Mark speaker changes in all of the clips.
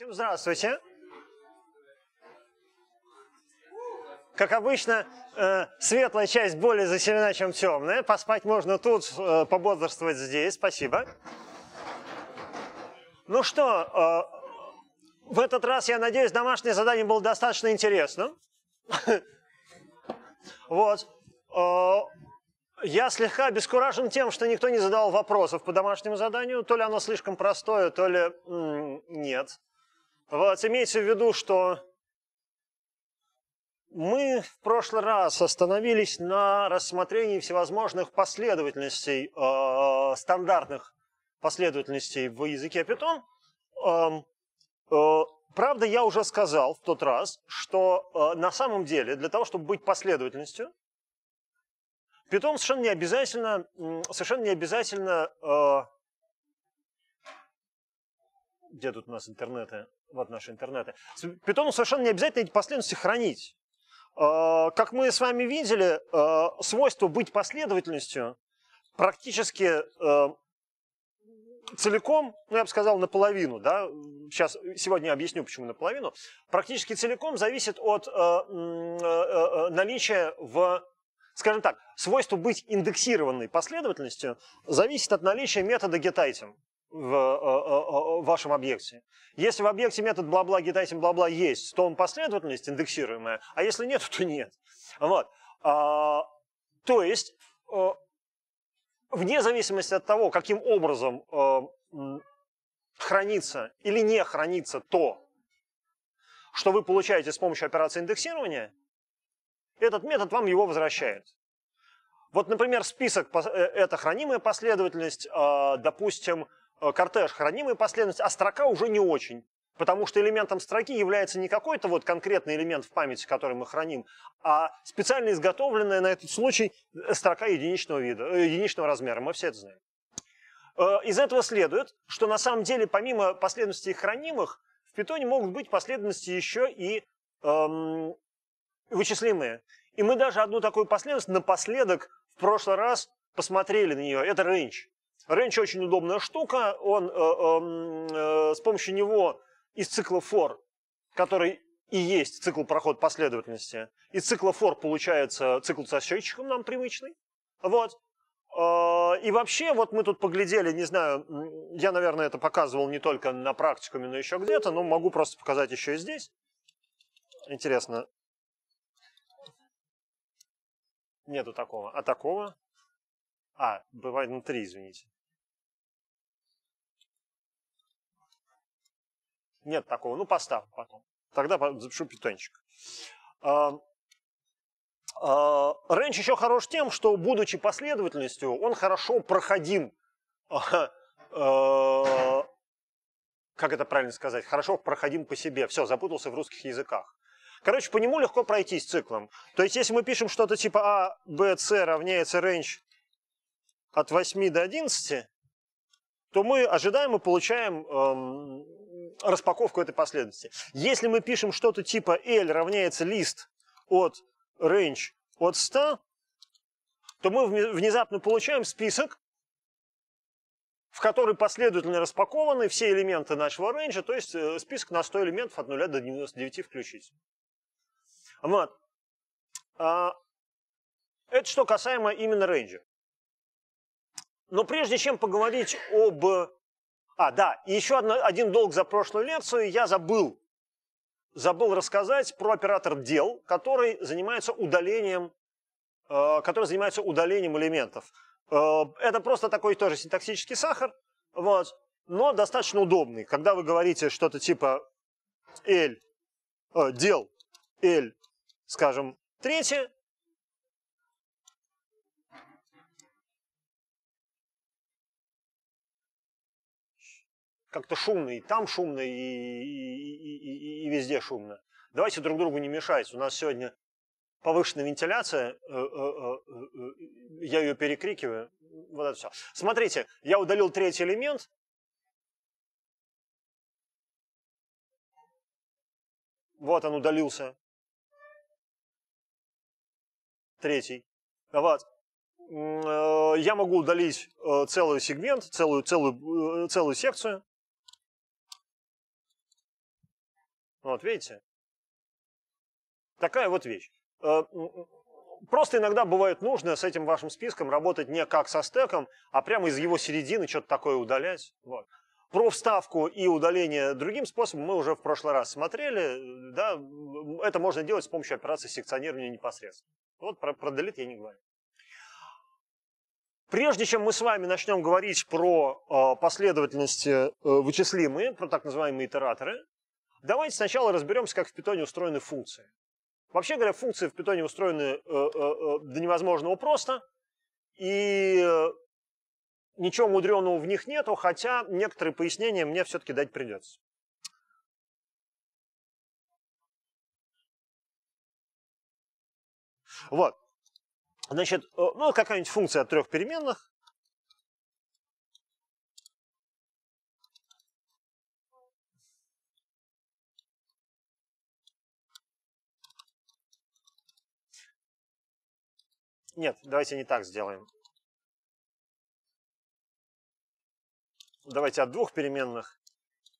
Speaker 1: Всем здравствуйте. Как обычно, э, светлая часть более заселена, чем темная. Поспать можно тут, э, пободрствовать здесь. Спасибо. Ну что, э, в этот раз, я надеюсь, домашнее задание было достаточно интересным. Вот. Я слегка обескуражен тем, что никто не задавал вопросов по домашнему заданию. То ли оно слишком простое, то ли нет. Вот, имейте в виду, что мы в прошлый раз остановились на рассмотрении всевозможных последовательностей, э, стандартных последовательностей в языке Python. Э, э, правда, я уже сказал в тот раз, что э, на самом деле для того, чтобы быть последовательностью, Python совершенно не обязательно, совершенно не обязательно э, где тут у нас интернеты? вот наши интернеты. Питону совершенно не обязательно эти последовательности хранить. А, как мы с вами видели, а, свойство быть последовательностью практически а, целиком, ну я бы сказал наполовину, да, сейчас, сегодня объясню, почему наполовину, практически целиком зависит от наличия в Скажем так, свойство быть индексированной последовательностью зависит от наличия метода getItem. Э, э, в вашем объекте. Если в объекте метод бла-бла, гитайтим бла-бла есть, то он последовательность индексируемая, а если нет, то нет. Вот. А, то есть, э, вне зависимости от того, каким образом хранится или не хранится то, что вы получаете с помощью операции индексирования, этот метод вам его возвращает. Вот, например, список – это хранимая последовательность, а, допустим, Э, кортеж хранимая последовательность, а строка уже не очень. Потому что элементом строки является не какой-то вот конкретный элемент в памяти, который мы храним, а специально изготовленная на этот случай э, строка единичного вида, э, единичного размера. Мы все это знаем. Из этого следует, что на самом деле помимо последовательностей хранимых, в питоне могут быть последовательности еще и эм, вычислимые. И мы даже одну такую последовательность напоследок в прошлый раз посмотрели на нее. Это range. Ренч очень удобная штука. Он, э, эм, э, с помощью него из цикла for, который и есть цикл проход последовательности, из цикла for получается цикл со счетчиком нам привычный. Вот. Э, и вообще, вот мы тут поглядели, не знаю, я, наверное, это показывал не только на практикуме, но еще где-то, но могу просто показать еще и здесь. Интересно. Нету такого. А такого? А, бывает внутри, извините. Нет такого. Ну, поставь потом. Тогда запишу питончик. А, Ренч еще хорош тем, что, будучи последовательностью, он хорошо проходим. А, как это правильно сказать? Хорошо проходим по себе. Все, запутался в русских языках. Короче, по нему легко пройтись циклом. То есть, если мы пишем что-то типа А, Б, С равняется range от 8 до 11, то мы ожидаем и получаем эм, распаковку этой последовательности. Если мы пишем что-то типа L равняется лист от range от 100, то мы внезапно получаем список, в который последовательно распакованы все элементы нашего рейнджа, то есть э, список на 100 элементов от 0 до 99 включить. Вот. А, это что касаемо именно рейнджа. Но прежде чем поговорить об... А, да, и еще одно, один долг за прошлую лекцию. Я забыл, забыл рассказать про оператор дел, который занимается удалением, э, который занимается удалением элементов. Э, это просто такой тоже синтаксический сахар, вот, но достаточно удобный. Когда вы говорите что-то типа L, э, дел L, скажем, третье, как-то шумно, и там шумно, и, и, и, и везде шумно. Давайте друг другу не мешать. У нас сегодня повышенная вентиляция, э, э, э, я ее перекрикиваю. Вот это все. Смотрите, я удалил третий элемент. Вот он удалился. Третий. Вот. Я могу удалить целый сегмент, целую, целую, целую секцию. Ну, вот видите? Такая вот вещь. Э, просто иногда бывает нужно с этим вашим списком работать не как со стеком, а прямо из его середины что-то такое удалять. Вот. Про вставку и удаление другим способом мы уже в прошлый раз смотрели. Э, да, это можно делать с помощью операции секционирования непосредственно. Вот про, про delete я не говорю. Прежде чем мы с вами начнем говорить про э, последовательности э, вычислимые, про так называемые итераторы, Давайте сначала разберемся, как в питоне устроены функции. Вообще говоря, функции в питоне устроены э, э, э до невозможного просто, и э, ничего мудреного в них нету, хотя некоторые пояснения мне все-таки дать придется. Вот. Значит, э, ну, какая-нибудь функция от трех переменных, Нет, давайте не так сделаем. Давайте от двух переменных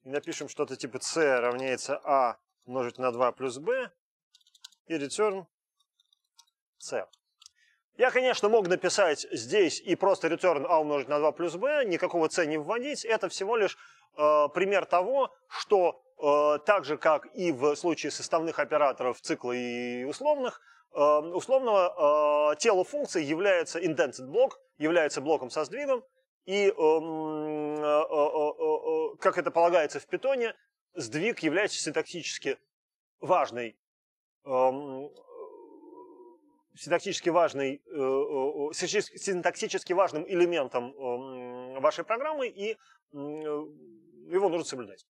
Speaker 1: и напишем что-то типа c равняется a умножить на 2 плюс b и return c. Я, конечно, мог написать здесь и просто return a умножить на 2 плюс b, никакого c не вводить. Это всего лишь э, пример того, что э, так же, как и в случае составных операторов цикла и условных, Эм, условного э, тела функции является indented блок, является блоком со сдвигом, и, эм, э, э, как это полагается в питоне, сдвиг является синтаксически важной эм, синтаксически, важный, синтаксически важным элементом вашей программы, и его нужно соблюдать.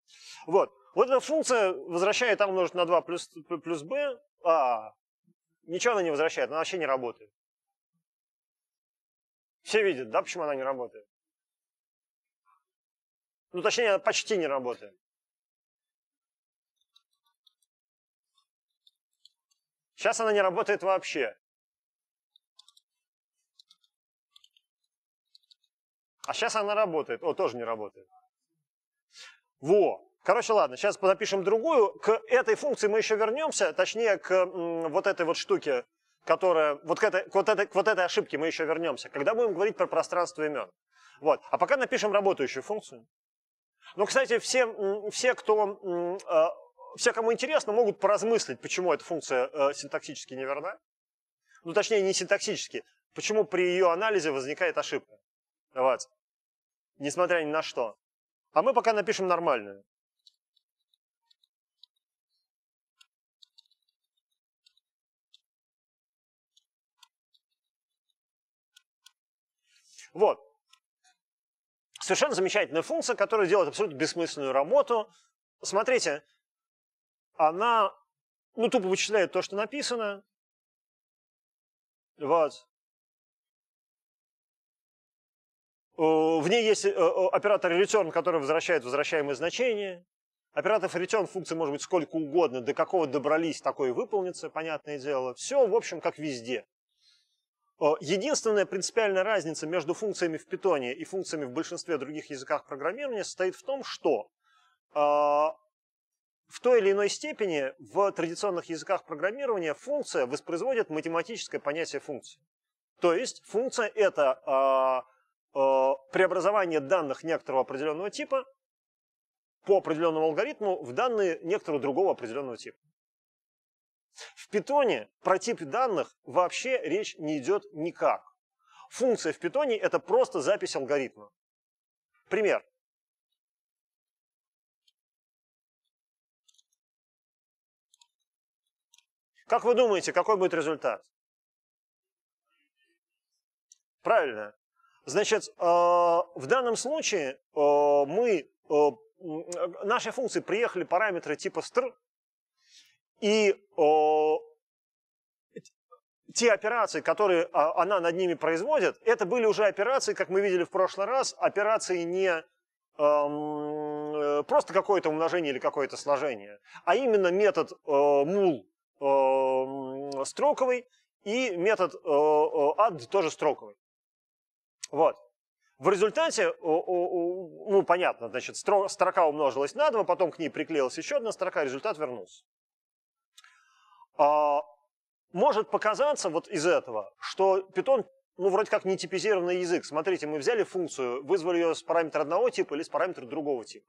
Speaker 1: Вот. Вот эта функция возвращает а умножить на 2 плюс, плюс b, а, ничего она не возвращает, она вообще не работает. Все видят, да, почему она не работает? Ну, точнее, она почти не работает. Сейчас она не работает вообще. А сейчас она работает. О, тоже не работает. Во! Короче, ладно, сейчас напишем другую. К этой функции мы еще вернемся, точнее, к вот этой вот штуке, которая, вот к, этой, к, вот этой, к вот этой ошибке мы еще вернемся, когда будем говорить про пространство имен. Вот. А пока напишем работающую функцию. Ну, кстати, все, все кто, э, все, кому интересно, могут поразмыслить, почему эта функция э, синтаксически неверна. Ну, точнее, не синтаксически. Почему при ее анализе возникает ошибка. Давайте. Несмотря ни на что. А мы пока напишем нормальную. Вот. Совершенно замечательная функция, которая делает абсолютно бессмысленную работу. Смотрите, она ну, тупо вычисляет то, что написано. Вот. Э, в ней есть э, э, оператор return, который возвращает возвращаемое значение. Операторов return функции может быть сколько угодно, до какого добрались, такое выполнится, понятное дело. Все, в общем, как везде. Э, единственная принципиальная разница между функциями в питоне и функциями в большинстве других языках программирования состоит в том, что э, в той или иной степени в традиционных языках программирования функция воспроизводит математическое понятие функции. То есть функция – это э, преобразование данных некоторого определенного типа по определенному алгоритму в данные некоторого другого определенного типа. В питоне про тип данных вообще речь не идет никак. Функция в питоне – это просто запись алгоритма. Пример. Как вы думаете, какой будет результат? Правильно. Значит, э, в данном случае э, мы, э, нашей функции приехали параметры типа str, и о, те операции, которые а, она над ними производит, это были уже операции, как мы видели в прошлый раз, операции не эм, э, просто какое-то умножение или какое-то сложение, а именно метод э, мул э, строковый и метод э, add тоже строковый. Вот. В результате, ну понятно, значит, строка умножилась на 2, потом к ней приклеилась еще одна строка, результат вернулся. А, может показаться вот из этого, что Python ну, вроде как не типизированный язык. Смотрите, мы взяли функцию, вызвали ее с параметра одного типа или с параметра другого типа.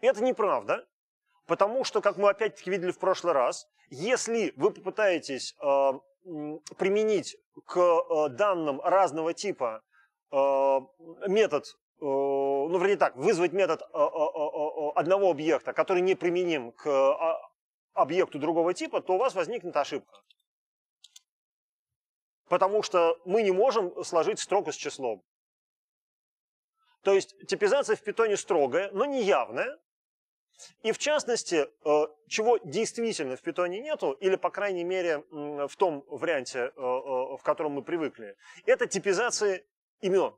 Speaker 1: это неправда, потому что, как мы опять-таки видели в прошлый раз, если вы попытаетесь э, применить к э, данным разного типа э, метод, э, ну, вернее так, вызвать метод э, э, одного объекта, который не применим к объекту другого типа, то у вас возникнет ошибка. Потому что мы не можем сложить строку с числом. То есть типизация в питоне строгая, но не явная. И в частности, э, чего действительно в питоне нету, или по крайней мере в том варианте, э, э, в котором мы привыкли, это типизация имен.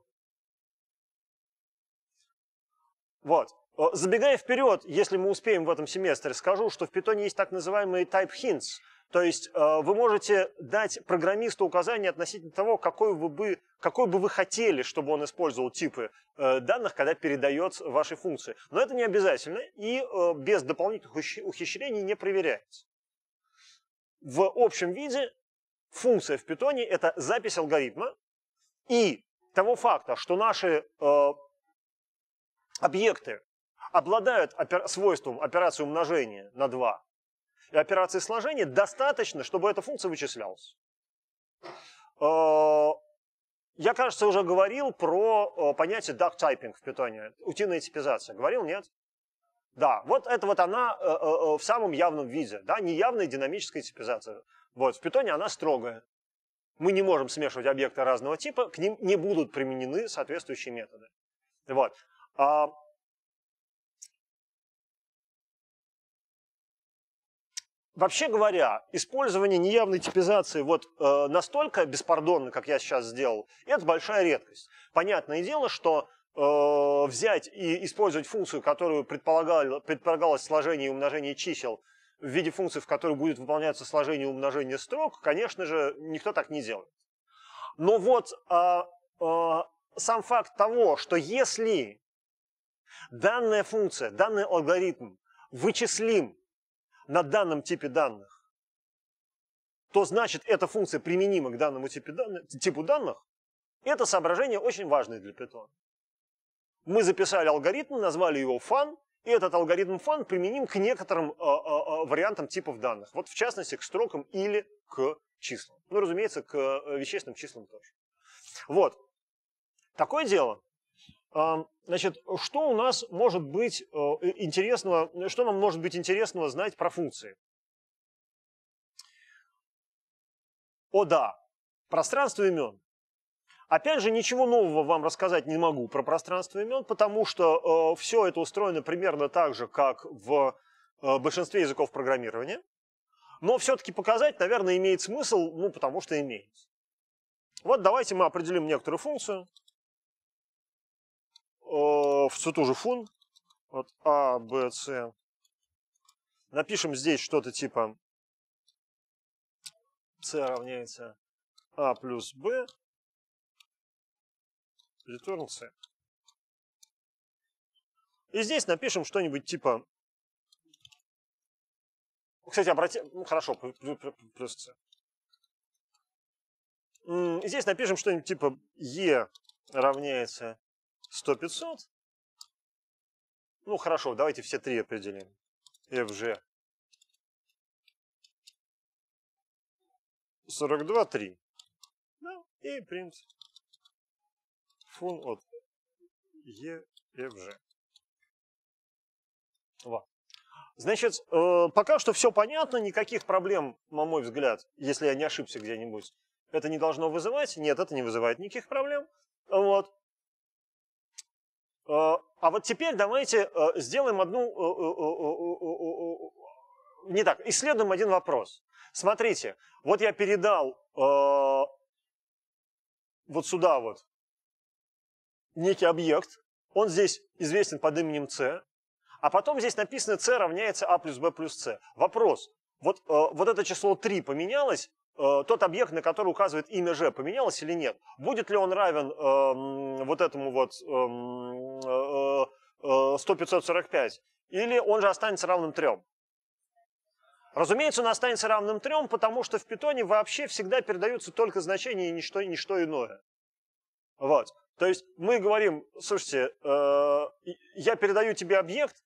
Speaker 1: Вот. Э, забегая вперед, если мы успеем в этом семестре, скажу, что в Python есть так называемые type hints, то есть э, вы можете дать программисту указание относительно того, какой, вы бы, какой бы вы хотели, чтобы он использовал типы э, данных, когда передает вашей функции. Но это не обязательно и без дополнительных ухищрений не проверяется. В общем виде функция в Python – это запись алгоритма и того факта, что наши объекты обладают опер... свойством операции умножения на 2 и операции сложения, достаточно, чтобы эта функция вычислялась. Э, я, кажется, уже говорил про э, понятие duck typing в питоне, утиная типизация. Говорил, нет? Да, вот это вот она э, в самом явном виде, да, неявная динамическая типизация. Вот, в питоне она строгая. Мы не можем смешивать объекты разного типа, к ним не будут применены соответствующие методы. Вот. А Вообще говоря, использование неявной типизации вот э, настолько беспардонно, как я сейчас сделал, это большая редкость. Понятное дело, что э, взять и использовать функцию, которую предполагалось сложение и умножение чисел в виде функции, в которой будет выполняться сложение и умножение строк, конечно же, никто так не делает. Но вот э, э, сам факт того, что если данная функция, данный алгоритм вычислим на данном типе данных, то значит эта функция применима к данному типу данных, это соображение очень важное для Python. Мы записали алгоритм, назвали его fun, и этот алгоритм fun применим к некоторым э, э, вариантам типов данных. Вот в частности к строкам или к числам. Ну, разумеется, к э, вещественным числам тоже. Вот. Такое дело. Значит, что у нас может быть э, интересного, э, что нам может быть интересного знать про функции? О да, пространство имен. Опять же, ничего нового вам рассказать не могу про пространство имен, потому что э, все это устроено примерно так же, как в э, большинстве языков программирования. Но все-таки показать, наверное, имеет смысл, ну, потому что имеет. Вот давайте мы определим некоторую функцию. Э, в ту же фун, вот А, Б, С, напишем здесь что-то типа С равняется А плюс Б, return C. И здесь напишем что-нибудь типа... Кстати, обрати... Ну, хорошо, плюс С. Здесь напишем что-нибудь типа E равняется 100 500. Ну, хорошо, давайте все три определим. FG 42 3. Да, и print фун от EFG. Во. Значит, э, пока что все понятно, никаких проблем, на мой взгляд, если я не ошибся где-нибудь, это не должно вызывать. Нет, это не вызывает никаких проблем. Вот. Э, а вот теперь давайте э, сделаем одну... Э, не так, исследуем один вопрос. Смотрите, вот я передал вот сюда вот некий объект, он здесь известен под именем c, а потом здесь написано c равняется a а плюс b плюс c. Вопрос, вот, вот это число 3 поменялось, Э, тот объект, на который указывает имя G, поменялось или нет. Будет ли он равен э, вот этому вот эм, э, э, 100-545, э, или он же останется равным 3? Разумеется, он останется равным 3, потому что в питоне вообще всегда передаются только значения и ничто, ничто иное. Вот. То есть мы говорим, слушайте, э, я передаю тебе объект,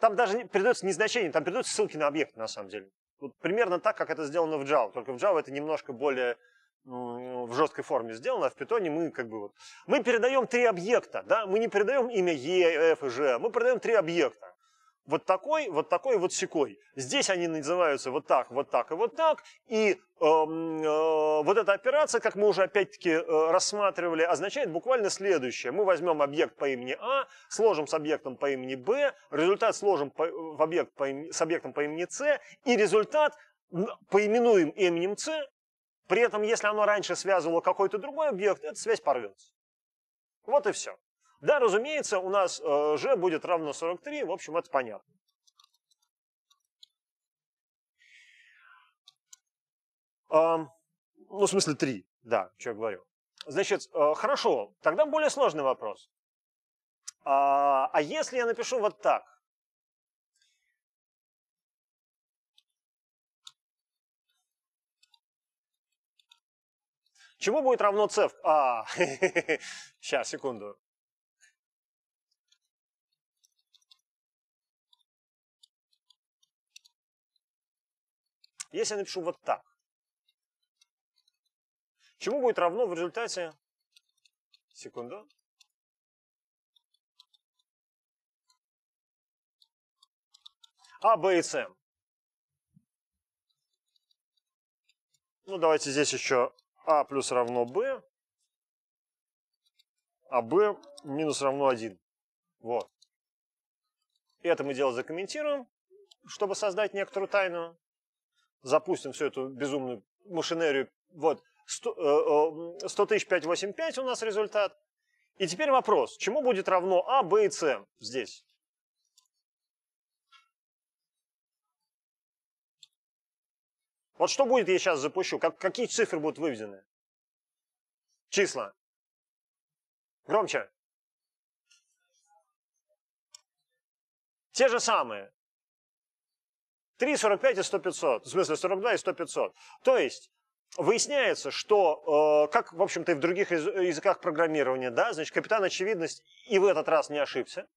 Speaker 1: там даже передаются не значения, там передаются ссылки на объект на самом деле. Вот примерно так, как это сделано в Java. Только в Java это немножко более ну, в жесткой форме сделано, а в питоне мы как бы вот... Мы передаем три объекта, да, мы не передаем имя E, F и G, а мы передаем три объекта вот такой, вот такой, вот секой. Здесь они называются вот так, вот так и вот так. И э, э, вот эта операция, как мы уже опять-таки э, рассматривали, означает буквально следующее. Мы возьмем объект по имени А, сложим с объектом по имени Б, результат сложим по, в объект по с объектом по имени С, и результат поименуем именем С. При этом, если оно раньше связывало какой-то другой объект, эта связь порвется. Вот и все. Да, разумеется, у нас э, g будет равно 43, в общем, это понятно. Ну, в смысле 3, да, что я говорю. Значит, э, хорошо, тогда более сложный вопрос. А, а если я напишу вот так? Чему будет равно c? А, сейчас, секунду. Если я напишу вот так, чему будет равно в результате, секунду, А, Б и С. Ну, давайте здесь еще А плюс равно Б, а Б минус равно 1. Вот. Это мы дело закомментируем, чтобы создать некоторую тайну запустим всю эту безумную машинерию. Вот, 100 э, э, тысяч 585 у нас результат. И теперь вопрос, чему будет равно А, Б и С здесь? Вот что будет, я сейчас запущу? Как, какие цифры будут выведены? Числа. Громче. Те же самые. 3, 45 и 100, 500. В смысле, 42 и 100, 500. То есть, Выясняется, что, э, как, в общем-то, и в других языках программирования, да, значит, капитан очевидность и в этот раз не ошибся.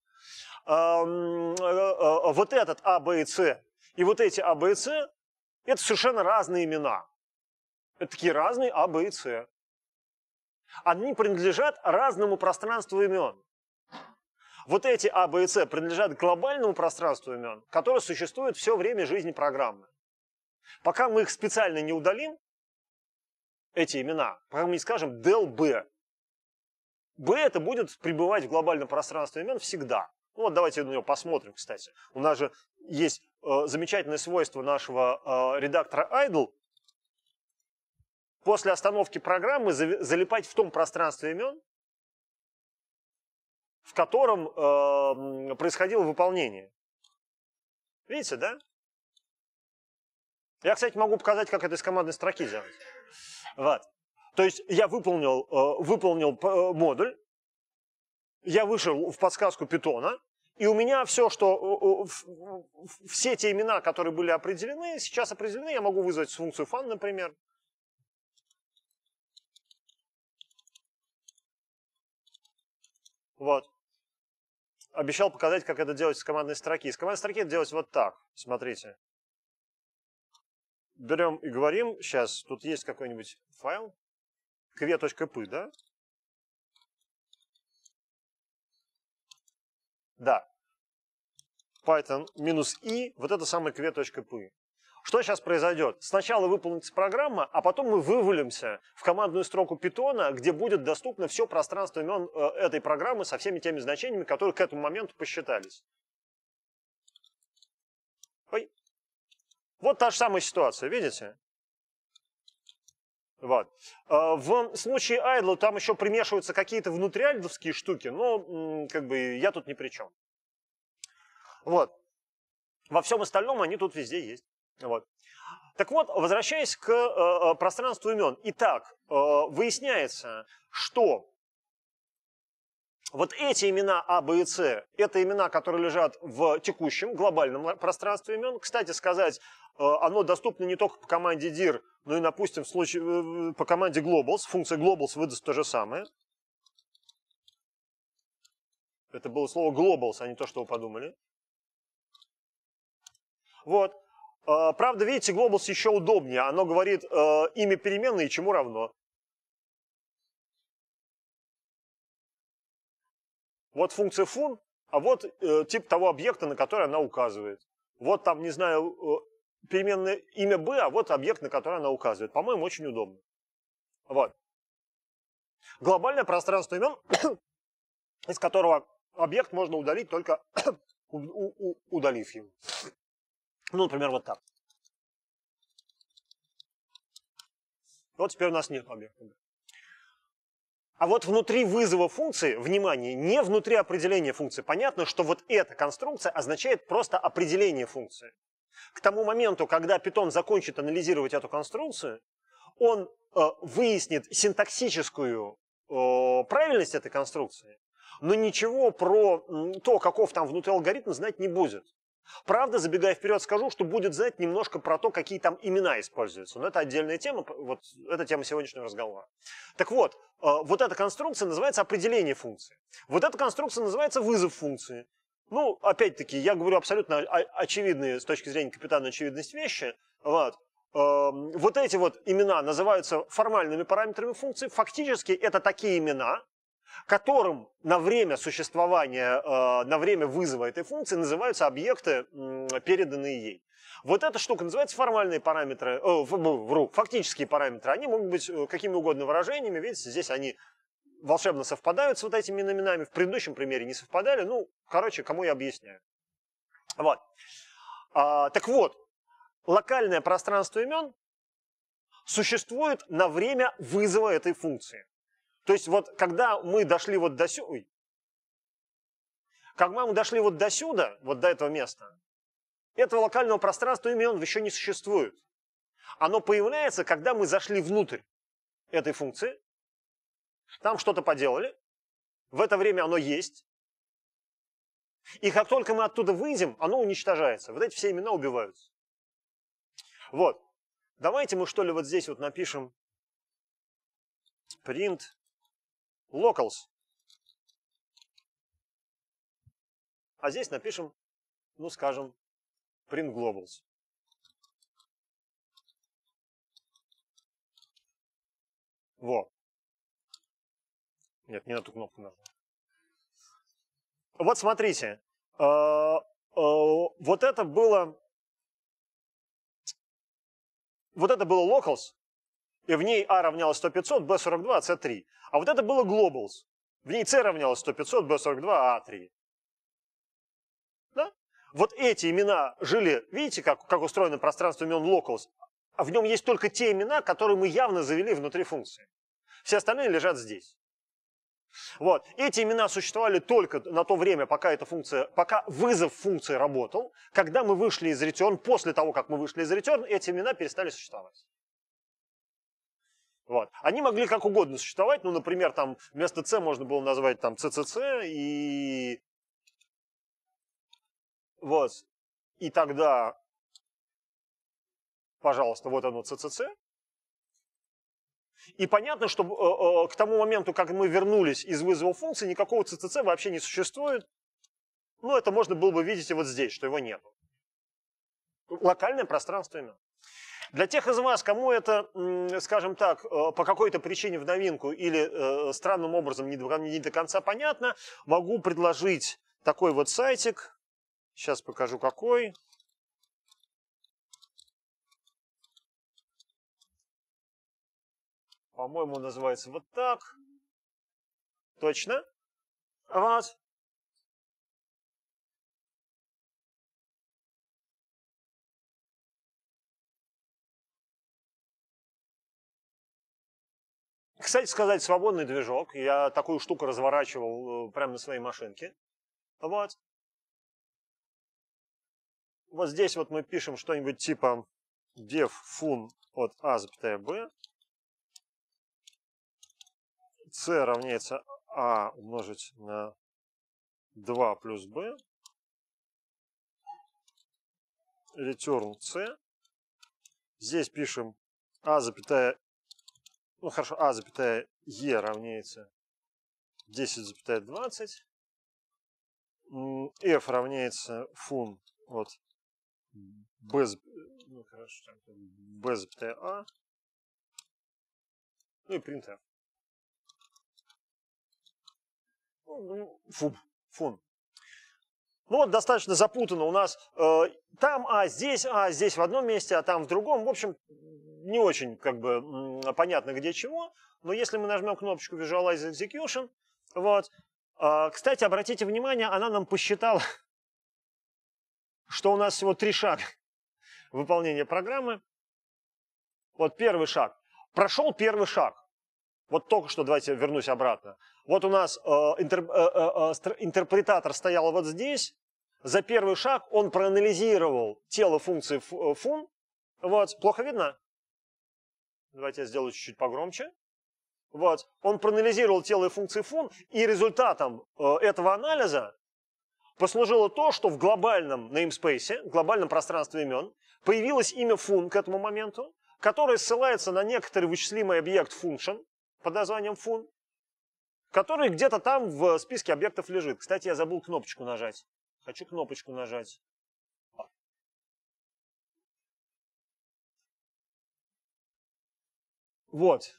Speaker 1: Эм, э, э, вот этот А, Б и С и вот эти А, Б и С – это совершенно разные имена. Это такие разные А, Б и С. Они принадлежат разному пространству имен. Вот эти А, Б и С принадлежат глобальному пространству имен, которое существует все время жизни программы. Пока мы их специально не удалим, эти имена, пока мы не скажем del B, B это будет пребывать в глобальном пространстве имен всегда. Ну вот давайте на него посмотрим, кстати. У нас же есть э, замечательное свойство нашего э, редактора idle. После остановки программы залипать в том пространстве имен, в котором э, происходило выполнение. Видите, да? Я, кстати, могу показать, как это из командной строки сделать. Вот. То есть я выполнил, э, выполнил э, модуль, я вышел в подсказку питона, и у меня все, что э, э, все те имена, которые были определены, сейчас определены, я могу вызвать функцию fun, например. Вот обещал показать, как это делать с командной строки. С командной строки это делать вот так. Смотрите. Берем и говорим. Сейчас тут есть какой-нибудь файл. kv.py, да? Да. Python минус i, вот это самый kv.py. Что сейчас произойдет? Сначала выполнится программа, а потом мы вывалимся в командную строку питона, где будет доступно все пространство имен э, этой программы со всеми теми значениями, которые к этому моменту посчитались. Ой. Вот та же самая ситуация, видите? Вот. Э, в случае Айдла там еще примешиваются какие-то внутриальдовские штуки, но как бы я тут ни при чем. Вот. Во всем остальном они тут везде есть. Вот. Так вот, возвращаясь к э, э, пространству имен. Итак, э, выясняется, что вот эти имена А, Б и С – это имена, которые лежат в текущем глобальном пространстве имен. Кстати сказать, э, оно доступно не только по команде dir, но и, допустим, в случае, э, по команде globals. Функция globals выдаст то же самое. Это было слово globals, а не то, что вы подумали. Вот. Э, правда, видите, глобус еще удобнее. Оно говорит э, имя переменной и чему равно. Вот функция фун, а вот э, тип того объекта, на который она указывает. Вот там, не знаю, переменное имя b, а вот объект, на который она указывает. По-моему, очень удобно. Вот. Глобальное пространство имен, из которого объект можно удалить только удалив его. Ну, например, вот так. Вот теперь у нас нет объекта. А вот внутри вызова функции, внимание, не внутри определения функции. Понятно, что вот эта конструкция означает просто определение функции. К тому моменту, когда питон закончит анализировать эту конструкцию, он э, выяснит синтаксическую э, правильность этой конструкции, но ничего про то, каков там внутри алгоритм, знать не будет. Правда, забегая вперед, скажу, что будет знать немножко про то, какие там имена используются. Но это отдельная тема, вот это тема сегодняшнего разговора. Так вот, э, вот эта конструкция называется определение функции. Вот эта конструкция называется вызов функции. Ну, опять-таки, я говорю абсолютно очевидные с точки зрения капитана очевидность вещи. Вот. Эм, вот эти вот имена называются формальными параметрами функции. Фактически это такие имена, которым на время существования, э, на время вызова этой функции называются объекты, переданные ей. Вот эта штука называется формальные параметры, э, вру, фактические параметры. Они могут быть э, какими угодно выражениями. Видите, здесь они волшебно совпадают с вот этими номинами. В предыдущем примере не совпадали. Ну, короче, кому я объясняю. Вот. А, так вот, локальное пространство имен существует на время вызова этой функции. То есть вот когда мы дошли вот до сюда, когда мы дошли вот до сюда, вот до этого места, этого локального пространства имен еще не существует. Оно появляется, когда мы зашли внутрь этой функции, там что-то поделали, в это время оно есть, и как только мы оттуда выйдем, оно уничтожается. Вот эти все имена убиваются. Вот. Давайте мы что ли вот здесь вот напишем print locals. А здесь напишем, ну скажем, print globals. Во. Нет, не на ту кнопку нажал. Вот смотрите, э, э, вот это было, вот это было locals, и в ней А равнялось 100 500, Б 42, С 3. А вот это было Globals. В ней С равнялось 100 500, Б 42, А 3. Да? Вот эти имена жили, видите, как, как устроено пространство имен locals. А в нем есть только те имена, которые мы явно завели внутри функции. Все остальные лежат здесь. Вот. Эти имена существовали только на то время, пока, эта функция, пока вызов функции работал. Когда мы вышли из return, после того, как мы вышли из return, эти имена перестали существовать. Вот. Они могли как угодно существовать, ну, например, там вместо C можно было назвать там CCC и вот. И тогда, пожалуйста, вот оно CCC. И понятно, что э, э, к тому моменту, как мы вернулись из вызова функции, никакого CCC вообще не существует. Ну, это можно было бы видеть и вот здесь, что его нет. Локальное пространство имен. Для тех из вас, кому это, скажем так, э, по какой-то причине в новинку или э, странным образом не до, не до конца понятно, могу предложить такой вот сайтик. Сейчас покажу какой. По-моему, называется вот так. Точно. Вот. Кстати сказать, свободный движок. Я такую штуку разворачивал э, прямо на своей машинке. Вот. Вот здесь вот мы пишем что-нибудь типа dev fun от asb а c равняется a «А» умножить на 2 плюс b return c. Здесь пишем a «А» запятая ну хорошо, А, запятая Е равняется запятая 10,20. F равняется фун от B, ну, хорошо, там B запятая А. Ну и print F. Ну, ну фун, фун. Ну вот достаточно запутано у нас. Э, там А, здесь А, здесь в одном месте, а там в другом. В общем, не очень как бы а, понятно где чего, но если мы нажмем кнопочку Visualize Execution, вот, а, кстати, обратите внимание, она нам посчитала, что у нас всего три шага выполнения программы. Вот первый шаг. Прошел первый шаг. Вот только что, давайте вернусь обратно. Вот у нас э, интер, э, э, э интерпретатор стоял вот здесь. За первый шаг он проанализировал тело функции fun. Э, вот, плохо видно? Давайте я сделаю чуть-чуть погромче. Вот. Он проанализировал тело и функции фун, и результатом э, этого анализа послужило то, что в глобальном namespace, в глобальном пространстве имен, появилось имя фун к этому моменту, которое ссылается на некоторый вычислимый объект function под названием фун, который где-то там в списке объектов лежит. Кстати, я забыл кнопочку нажать. Хочу кнопочку нажать. Вот.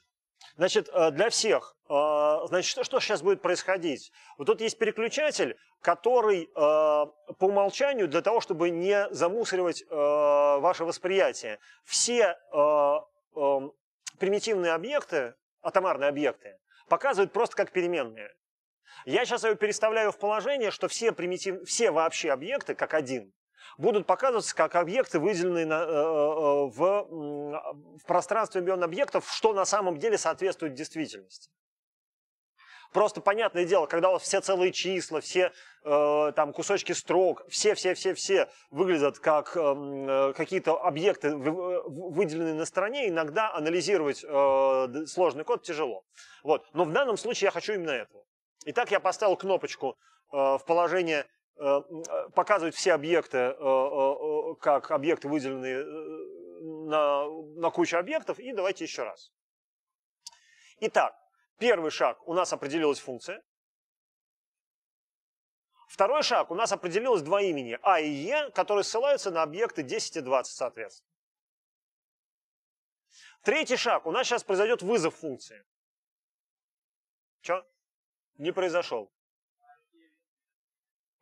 Speaker 1: Значит, э, для всех. Э, значит, что, что сейчас будет происходить? Вот тут есть переключатель, который э, по умолчанию для того, чтобы не замусоривать ваше восприятие. Все эм, примитивные объекты, атомарные объекты, показывают просто как переменные. Я сейчас его переставляю в положение, что все, примитив... все вообще объекты, как один, будут показываться как объекты, выделенные на, э, э, э в, а, в пространстве миллион объектов, что на самом деле соответствует действительности. Просто понятное дело, когда у вас все целые числа, все э, там кусочки строк, все-все-все-все выглядят как э, э какие-то объекты, выделенные на стороне, иногда анализировать э, сложный код тяжело. Вот. Но в данном случае я хочу именно этого. Итак, я поставил кнопочку э, в положение Э, э, показывать все объекты э, как объекты, выделенные на, на кучу объектов. И давайте еще раз. Итак, первый шаг. У нас определилась функция. Второй шаг. У нас определилось два имени А и Е, которые ссылаются на объекты 10 и 20 соответственно. Третий шаг. У нас сейчас произойдет вызов функции. Что? Не произошел.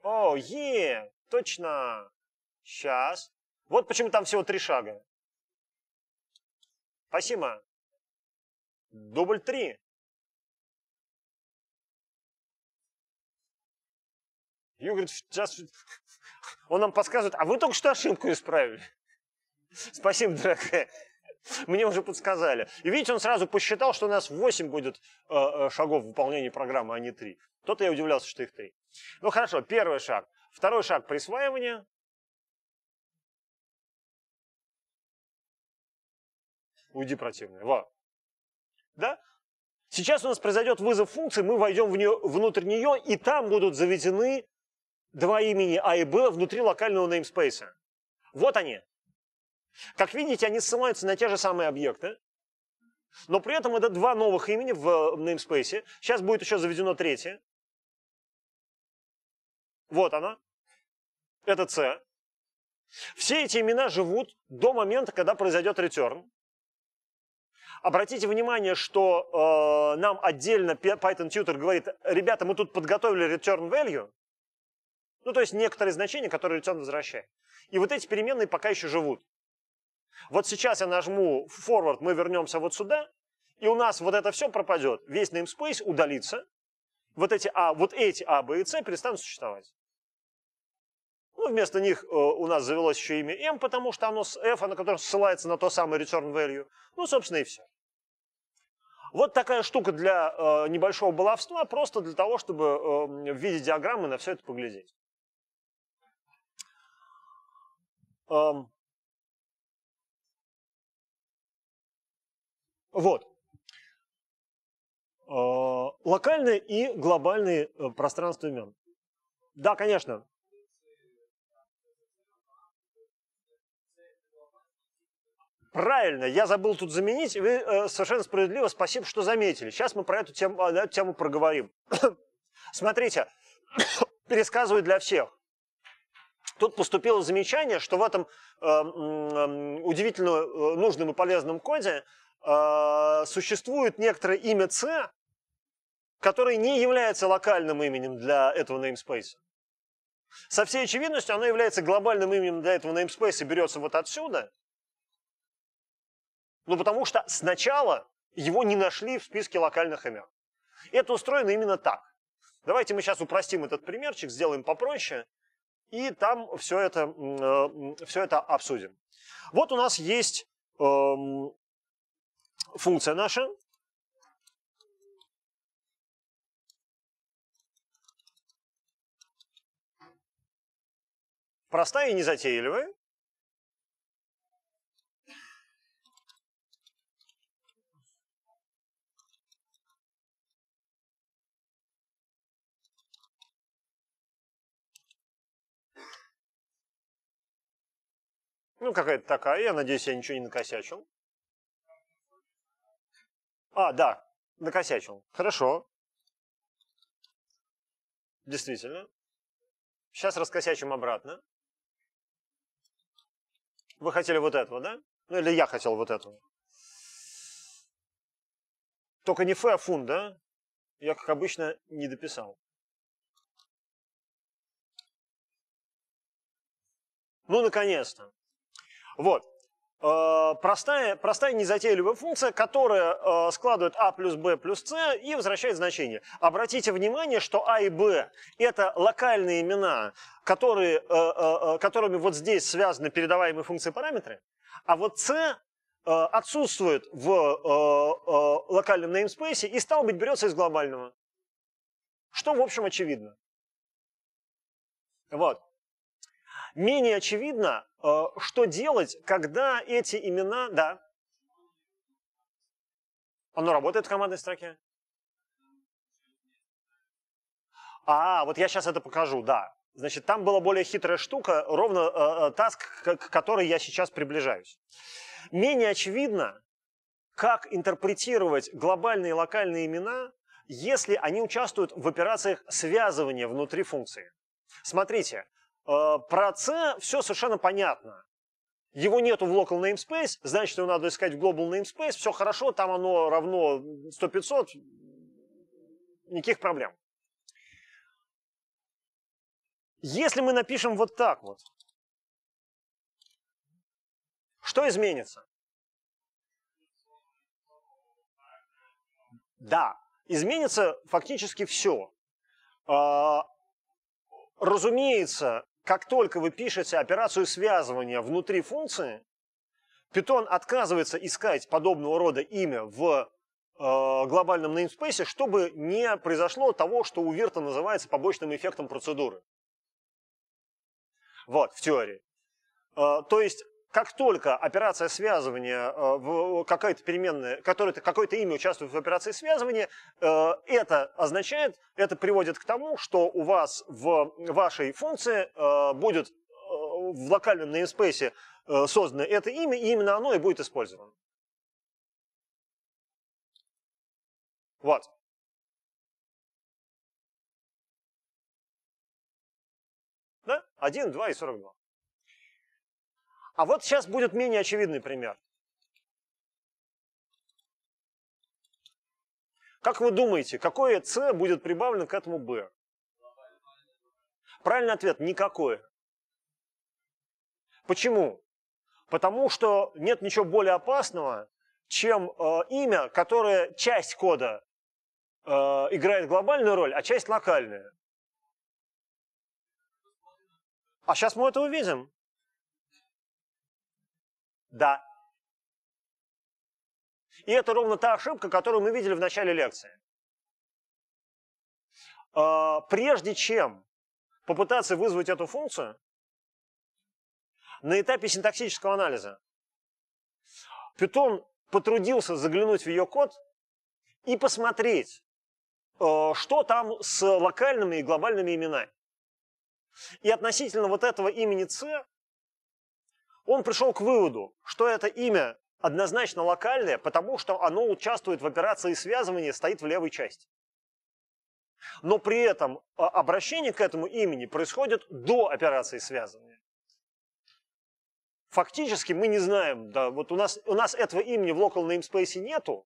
Speaker 1: О, е, точно. Сейчас. Вот почему там всего три шага. Спасибо. Дубль три. Ю говорит, сейчас... Он нам подсказывает, а вы только что ошибку исправили. Спасибо, дорогая. Мне уже подсказали. И видите, он сразу посчитал, что у нас 8 будет э, э, шагов выполнения программы, а не 3. Тот я удивлялся, что их 3. Ну хорошо, первый шаг. Второй шаг присваивания. Уйди противный. Во. Да? Сейчас у нас произойдет вызов функции, мы войдем в нее, внутрь нее, и там будут заведены два имени А и Б внутри локального namespace. Вот они. Как видите, они ссылаются на те же самые объекты, но при этом это два новых имени э, в namespace. Сейчас будет еще заведено третье. Вот оно, Это C. Все эти имена живут до момента, когда произойдет return. Обратите внимание, что э, нам отдельно Python Tutor говорит, ребята, мы тут подготовили return value, ну то есть некоторые значения, которые return возвращает. И вот эти переменные пока еще живут. Вот сейчас я нажму forward, мы вернемся вот сюда, и у нас вот это все пропадет. Весь namespace удалится. Вот эти А, вот эти А, Б и С перестанут существовать. Ну, вместо них э, у нас завелось еще имя M, потому что оно с F, на котором ссылается на то самое return value. Ну, собственно, и все. Вот такая штука для э, небольшого баловства, просто для того, чтобы э, в виде диаграммы на все это поглядеть. Эм, Вот. А, локальные и глобальные э, пространства имен. Да, конечно. Правильно, я забыл тут заменить, вы э, совершенно справедливо, спасибо, что заметили. Сейчас мы про эту тему, э, эту тему проговорим. Смотрите, пересказываю для всех. Тут поступило замечание, что в этом э, э, удивительно э, нужном и полезном коде а, существует некоторое имя C, которое не является локальным именем для этого namespace. Со всей очевидностью оно является глобальным именем для этого namespace и берется вот отсюда. Ну, потому что сначала его не нашли в списке локальных имен. Это устроено именно так. Давайте мы сейчас упростим этот примерчик, сделаем попроще, и там все это, э, все это обсудим. Вот у нас есть эм, функция наша. Простая и незатейливая. Ну, какая-то такая. Я надеюсь, я ничего не накосячил. А, да, накосячил. Хорошо. Действительно. Сейчас раскосячим обратно. Вы хотели вот этого, да? Ну или я хотел вот этого. Только не фе, а фун, да? Я, как обычно, не дописал. Ну, наконец-то. Вот. Э, простая, простая незатейливая функция, которая э, складывает а плюс b плюс c и возвращает значение. Обратите внимание, что а и b – это локальные имена, которые, э, которыми вот здесь связаны передаваемые функции параметры, а вот c отсутствует в локальном namespace и, стал быть, берется из глобального. Что, в общем, очевидно. Вот менее очевидно, э, что делать, когда эти имена, да, оно работает в командной строке? А, вот я сейчас это покажу, да. Значит, там была более хитрая штука, ровно таск, э, э, к, к которой я сейчас приближаюсь. Менее очевидно, как интерпретировать глобальные и локальные имена, если они участвуют в операциях связывания внутри функции. Смотрите, Э, про C все совершенно понятно. Его нету в local namespace, значит, его надо искать в global namespace. Все хорошо, там оно равно 100-500, никаких проблем. Если мы напишем вот так вот, что изменится? Да, изменится фактически все. А, разумеется, как только вы пишете операцию связывания внутри функции, Python отказывается искать подобного рода имя в э, глобальном namespace, чтобы не произошло того, что у Вирта называется побочным эффектом процедуры. Вот, в теории. Э, то есть как только операция связывания, э, какая-то переменная, которое какое-то имя участвует в операции связывания, э, это означает, это приводит к тому, что у вас в вашей функции э, будет в локальном namespace создано это имя, и именно оно и будет использовано. Вот. Да? 1, 2 и 42. А вот сейчас будет менее очевидный пример. Как вы думаете, какое С будет прибавлено к этому Б? Правильный ответ – никакое. Почему? Потому что нет ничего более опасного, чем э, имя, которое часть кода э, играет глобальную роль, а часть локальная. А сейчас мы это увидим. Да. И это ровно та ошибка, которую мы видели в начале лекции. А, прежде чем попытаться вызвать эту функцию, на этапе синтаксического анализа Python потрудился заглянуть в ее код и посмотреть, э, что там с локальными и глобальными именами. И относительно вот этого имени C он пришел к выводу, что это имя однозначно локальное, потому что оно участвует в операции связывания, стоит в левой части. Но при этом а, обращение к этому имени происходит до операции связывания. Фактически мы не знаем, да, вот у нас, у нас этого имени в local namespace нету,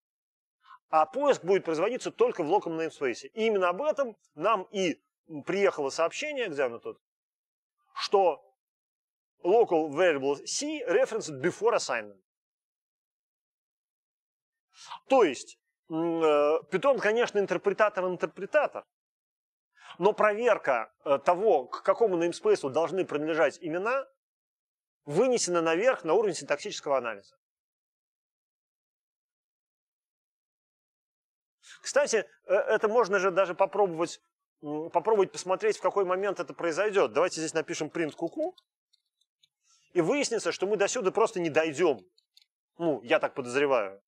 Speaker 1: а поиск будет производиться только в local namespace. И именно об этом нам и приехало сообщение, где оно тут, что local variable c referenced before assignment. То есть, э, Python, конечно, интерпретатор-интерпретатор, но проверка э, того, к какому namespace должны принадлежать имена, вынесена наверх на уровень синтаксического анализа. Кстати, э, это можно же даже попробовать, попробовать посмотреть, в какой момент это произойдет. Давайте здесь напишем print куку. -ку. И выяснится, что мы до сюда просто не дойдем. Ну, я так подозреваю.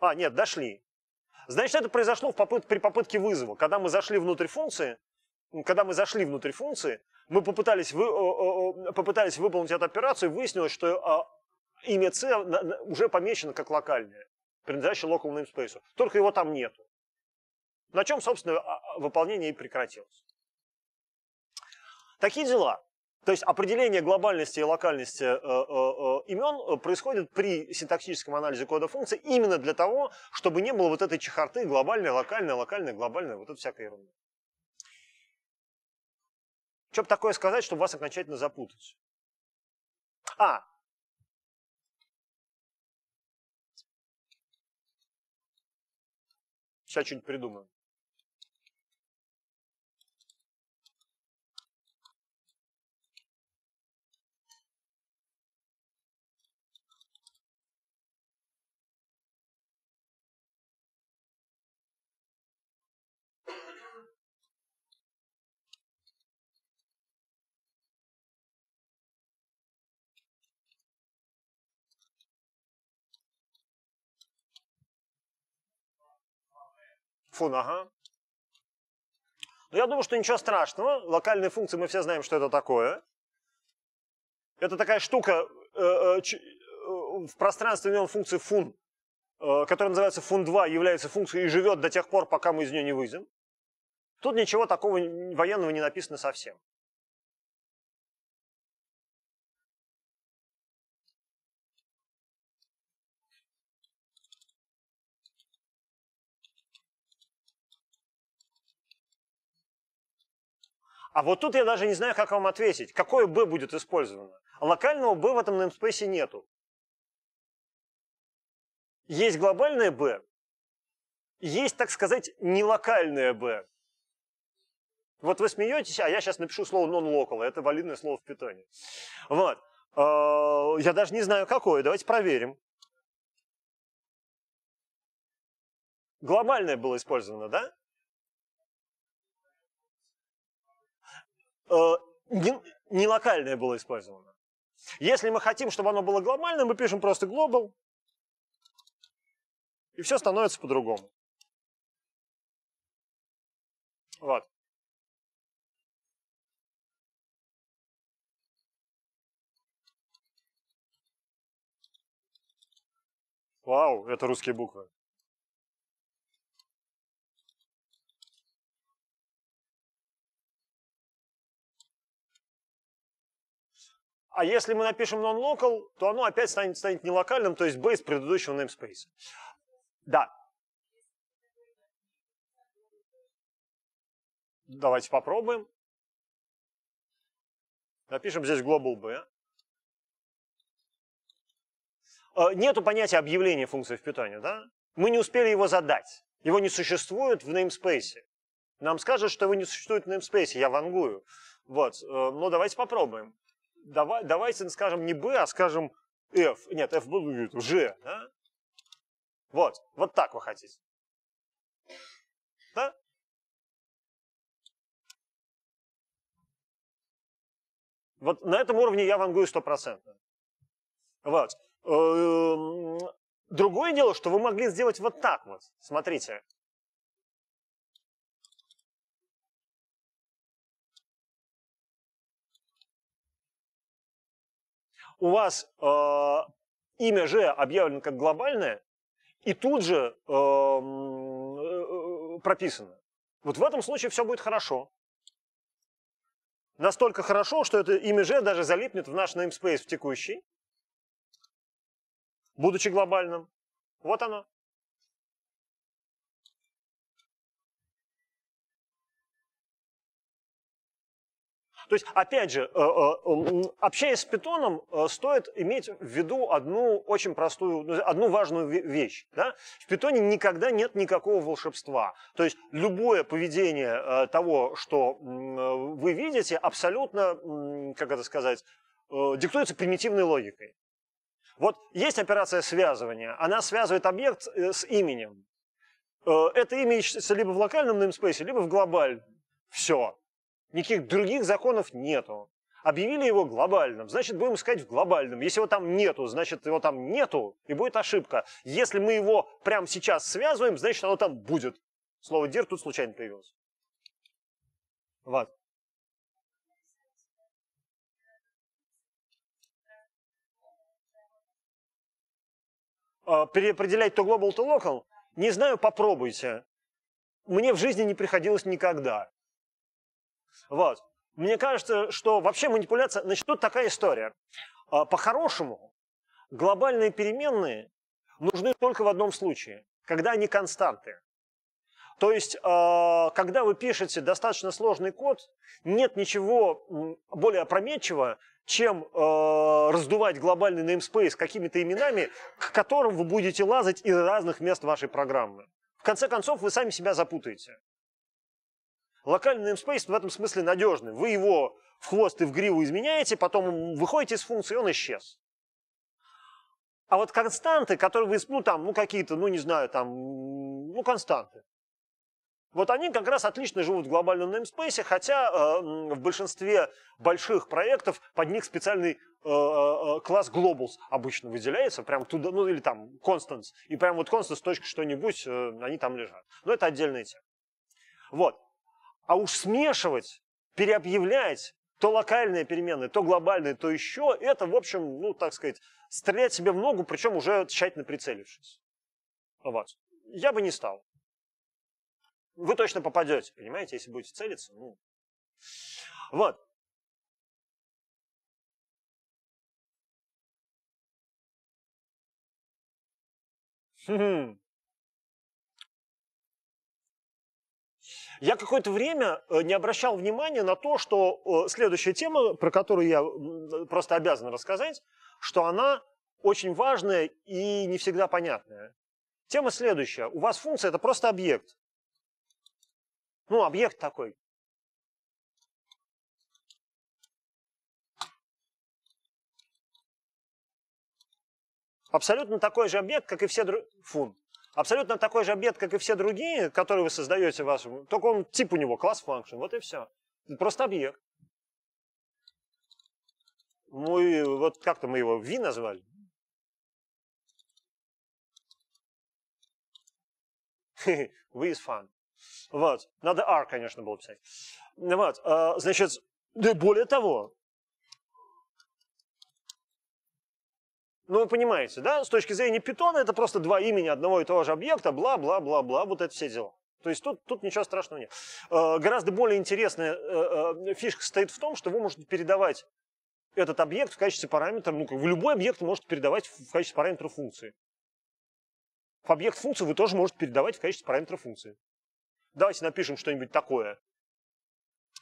Speaker 1: А, нет, дошли. Значит, это произошло в попыт, при попытке вызова. Когда мы зашли внутрь функции, когда мы зашли внутрь функции, мы попытались, вы, попытались выполнить эту операцию, и выяснилось, что а, имя C уже помечено как локальное, принадлежащее local namespace. Только его там нету. На чем, собственно, а, а, выполнение и прекратилось. Такие дела. То есть определение глобальности и локальности э, э, э, имен происходит при синтаксическом анализе кода функции именно для того, чтобы не было вот этой чехарты глобальная, локальная, локальная, глобальная, вот это всякая ерунда. Что бы такое сказать, чтобы вас окончательно запутать? А, сейчас что-нибудь придумаю. Фун, ага. Ну я думаю, что ничего страшного. Локальные функции мы все знаем, что это такое. Это такая штука э, э, э в пространстве в нем функции фун, э, которая называется фун2, является функцией и живет до тех пор, пока мы из нее не выйдем. Тут ничего такого военного не написано совсем. А вот тут я даже не знаю, как вам ответить. Какое b будет использовано? Локального b в этом namespace нету. Есть глобальное b. есть, так сказать, нелокальное b. Вот вы смеетесь, а я сейчас напишу слово non-local. Это валидное слово в питоне. Вот. А, я даже не знаю, какое. Давайте проверим. Глобальное было использовано, да? Э, не, не локальное было использовано. Если мы хотим, чтобы оно было глобальным, мы пишем просто global, и все становится по-другому. Вот. Вау, это русские буквы. А если мы напишем non-local, то оно опять станет, станет нелокальным, то есть base предыдущего namespace. Да. Давайте попробуем. Напишем здесь global b. Э, нету понятия объявления функции в питании, да? Мы не успели его задать. Его не существует в namespace. Нам скажут, что его не существует в namespace, я вангую. Вот, э, но ну, давайте попробуем давай, давайте ну, скажем не b, а скажем f. Нет, f будет g. Да? Вот, вот так вы хотите. Да? Вот на этом уровне я вангую стопроцентно. Вот. Эм, другое дело, что вы могли сделать вот так вот. Смотрите. у вас э, имя же объявлено как глобальное, и тут же эм, э, э, прописано. Вот в этом случае все будет хорошо. Настолько хорошо, что это имя же даже залипнет в наш namespace в текущий, будучи глобальным. Вот оно. То есть, опять же, э, э, общаясь с питоном, э, стоит иметь в виду одну очень простую, ну, одну важную вещь. Да? В питоне никогда нет никакого волшебства. То есть, любое поведение того, что вы видите, абсолютно, как это сказать, диктуется примитивной логикой. Вот есть операция связывания, она связывает объект с именем. Это имя ищется либо в локальном namespace, либо в глобальном. Все. Никаких других законов нету. Объявили его глобальным, значит, будем искать в глобальном. Если его там нету, значит, его там нету, и будет ошибка. Если мы его прямо сейчас связываем, значит, оно там будет. Слово «дир» тут случайно появилось. Вот. А, переопределять то глобал то локал? Не знаю, попробуйте. Мне в жизни не приходилось никогда. Вот. Мне кажется, что вообще манипуляция... Значит, тут такая история. А, по-хорошему, глобальные переменные нужны только в одном случае, когда они константы. То есть, а, когда вы пишете достаточно сложный код, нет ничего более опрометчивого, чем а, раздувать глобальный namespace какими-то именами, к которым вы будете лазать из разных мест вашей программы. В конце концов, вы сами себя запутаете. Локальный namespace в этом смысле надежный. Вы его в хвост и в гриву изменяете, потом выходите из функции, он исчез. А вот константы, которые вы, ну там, ну какие-то, ну не знаю, там, ну константы. Вот они как раз отлично живут в глобальном namespace, хотя э, в большинстве больших проектов под них специальный э, э, э, класс Globals обычно выделяется, прям туда, ну или там Constants, и прям вот Constants, точка что-нибудь, э, они там лежат. Но это отдельная тема. Вот. А уж смешивать, переобъявлять то локальные перемены, то глобальные, то еще, это, в общем, ну, так сказать, стрелять себе в ногу, причем уже тщательно прицелившись. Вот. Я бы не стал. Вы точно попадете, понимаете, если будете целиться. Ну. Вот. Хм. Я какое-то время э, не обращал внимания на то, что э, следующая тема, про которую я просто обязан рассказать, что она очень важная и не всегда понятная. Тема следующая. У вас функция – это просто объект. Ну, объект такой. Абсолютно такой же объект, как и все другие. Фун. Абсолютно такой же объект, как и все другие, которые вы создаете в вашем, только он, тип у него, класс function, вот и все. просто объект. Мы, ну вот как-то мы его V назвали. V is fun. Вот. Надо R, конечно, было писать. Вот. Э, значит, более того, Ну, вы понимаете, да? С точки зрения питона это просто два имени одного и того же объекта, бла-бла-бла-бла, вот это все дела. То есть тут, тут ничего страшного нет. Э, гораздо более интересная э, э, фишка стоит в том, что вы можете передавать этот объект в качестве параметра, ну, как вы любой объект можете передавать в качестве параметра функции. В объект функции вы тоже можете передавать в качестве параметра функции. Давайте напишем что-нибудь такое.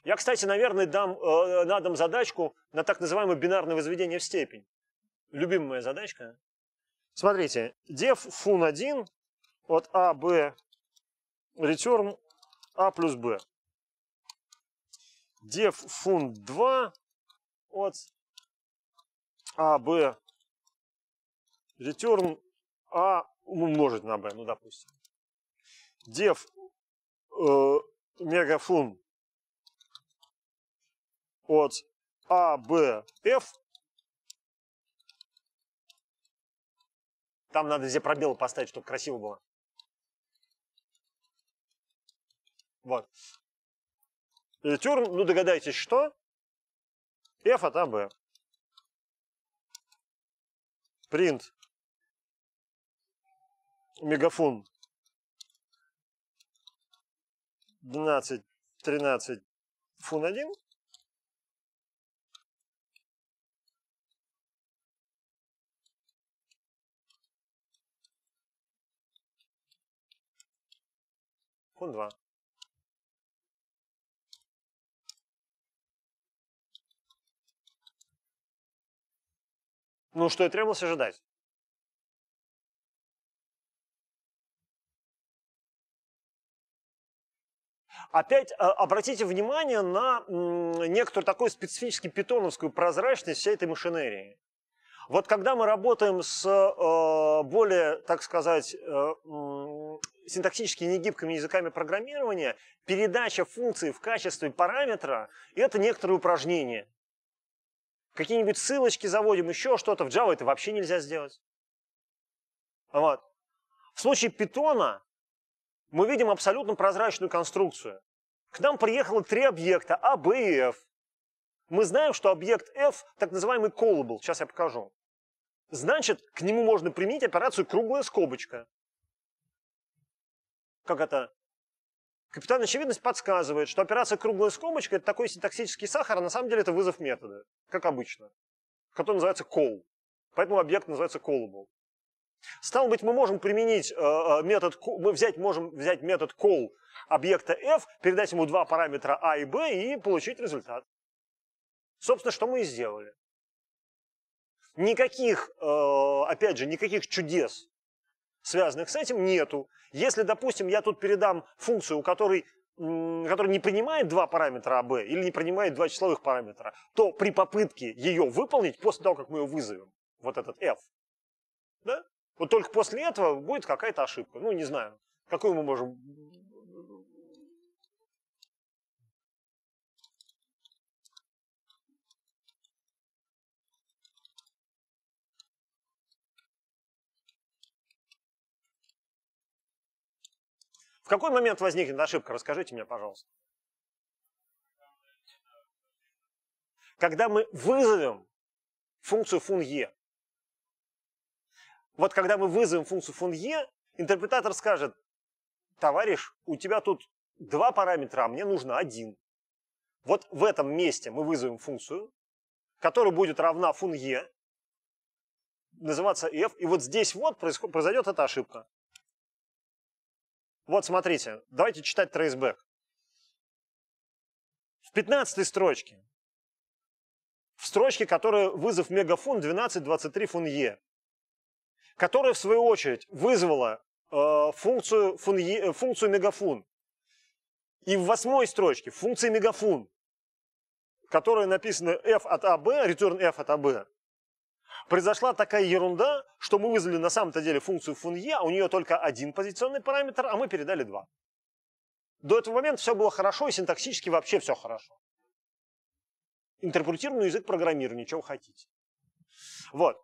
Speaker 1: Я, кстати, наверное, дам э, на задачку на так называемое бинарное возведение в степень любимая задачка. Смотрите, def fun1 от a, а, b, return a а плюс b. Def fun2 от a, а, b, return a ну, умножить на b, ну допустим. Def э, от a, b, f Там надо везде пробелы поставить, чтобы красиво было. Вот. И э, ну догадайтесь, что? F от а AB. Print. Мегафон. 12, 13, фун 1. Пункт 2. Ну, что и требовалось ожидать. Опять э, обратите внимание на некоторую такой специфический питоновскую прозрачность всей этой машинерии. Вот когда мы работаем с э, более, так сказать, э, синтаксически негибкими языками программирования, передача функции в качестве параметра – это некоторые упражнения. Какие-нибудь ссылочки заводим, еще что-то. В Java это вообще нельзя сделать. Вот. В случае питона мы видим абсолютно прозрачную конструкцию. К нам приехало три объекта – А, Б и F. Мы знаем, что объект F – так называемый callable. Сейчас я покажу. Значит, к нему можно применить операцию круглая скобочка как это, Капитан Очевидность подсказывает, что операция «Круглая скобочка» — это такой синтаксический сахар, а на самом деле это вызов метода, как обычно, который называется call. Поэтому объект называется callable. Стало быть, мы можем применить э, э метод, мы взять, можем взять метод call объекта f, передать ему два параметра a а и b и получить результат. Собственно, что мы и сделали. Никаких, э, опять же, никаких чудес связанных с этим, нету. Если, допустим, я тут передам функцию, у которой которая не принимает два параметра АБ или не принимает два числовых параметра, то при попытке ее выполнить после того, как мы ее вызовем, вот этот f, да? вот только после этого будет какая-то ошибка. Ну, не знаю, какую мы можем какой момент возникнет ошибка? Расскажите мне, пожалуйста. Когда мы вызовем функцию фунье. Вот когда мы вызовем функцию фунье, интерпретатор скажет, товарищ, у тебя тут два параметра, а мне нужно один. Вот в этом месте мы вызовем функцию, которая будет равна фунье, называться f, и вот здесь вот произойдет эта ошибка. Вот смотрите, давайте читать трейсбэк. В 15 строчке, в строчке, которая вызов мегафун 1223 фунье, которая в свою очередь вызвала э, функцию, фунье, э, функцию мегафун. И в восьмой строчке функции мегафун, которая написана f от ab, а return f от ab, а произошла такая ерунда, что мы вызвали на самом-то деле функцию фунье, а у нее только один позиционный параметр, а мы передали два. До этого момента все было хорошо, и синтаксически вообще все хорошо. Интерпретируемый язык программирования, чего хотите. Вот.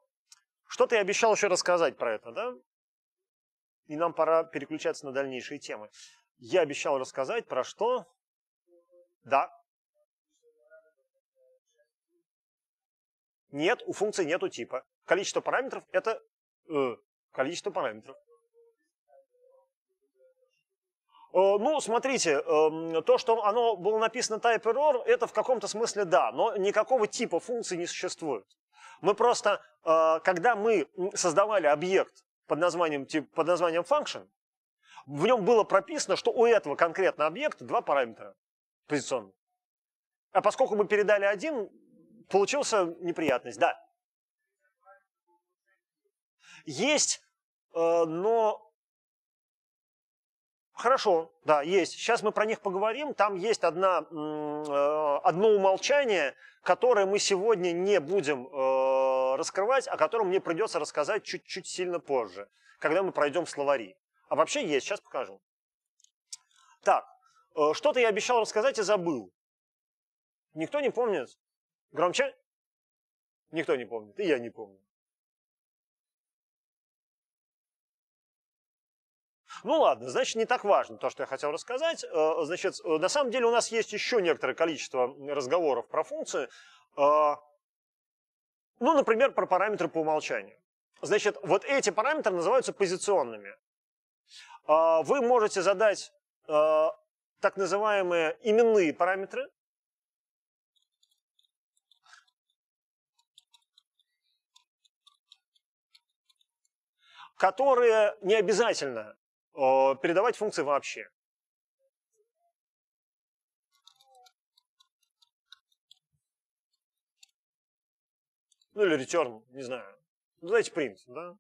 Speaker 1: Что-то я обещал еще рассказать про это, да? И нам пора переключаться на дальнейшие темы. Я обещал рассказать про что? Да, Нет, у функции нету типа. Количество параметров – это э, количество параметров. Э, ну, смотрите, эм, то, что оно было написано type error, это в каком-то смысле да, но никакого типа функции не существует. Мы просто, э, когда мы создавали объект под названием, под названием function, в нем было прописано, что у этого конкретно объекта два параметра позиционных. А поскольку мы передали один, получился неприятность, да. Есть, э, но... Хорошо, да, есть. Сейчас мы про них поговорим. Там есть одна, э, одно умолчание, которое мы сегодня не будем э, раскрывать, о котором мне придется рассказать чуть-чуть сильно позже, когда мы пройдем словари. А вообще есть, сейчас покажу. Так, что-то я обещал рассказать и забыл. Никто не помнит? Громче? Никто не помнит, и я не помню. Ну ладно, значит, не так важно то, что я хотел рассказать. Э, значит, э, на самом деле у нас есть еще некоторое количество разговоров про функции. Э, ну, например, про параметры по умолчанию. Значит, вот эти параметры называются позиционными. Вы можете задать так называемые именные параметры, которые не обязательно передавать функции вообще. Ну или return, не знаю. Ну, давайте print, да?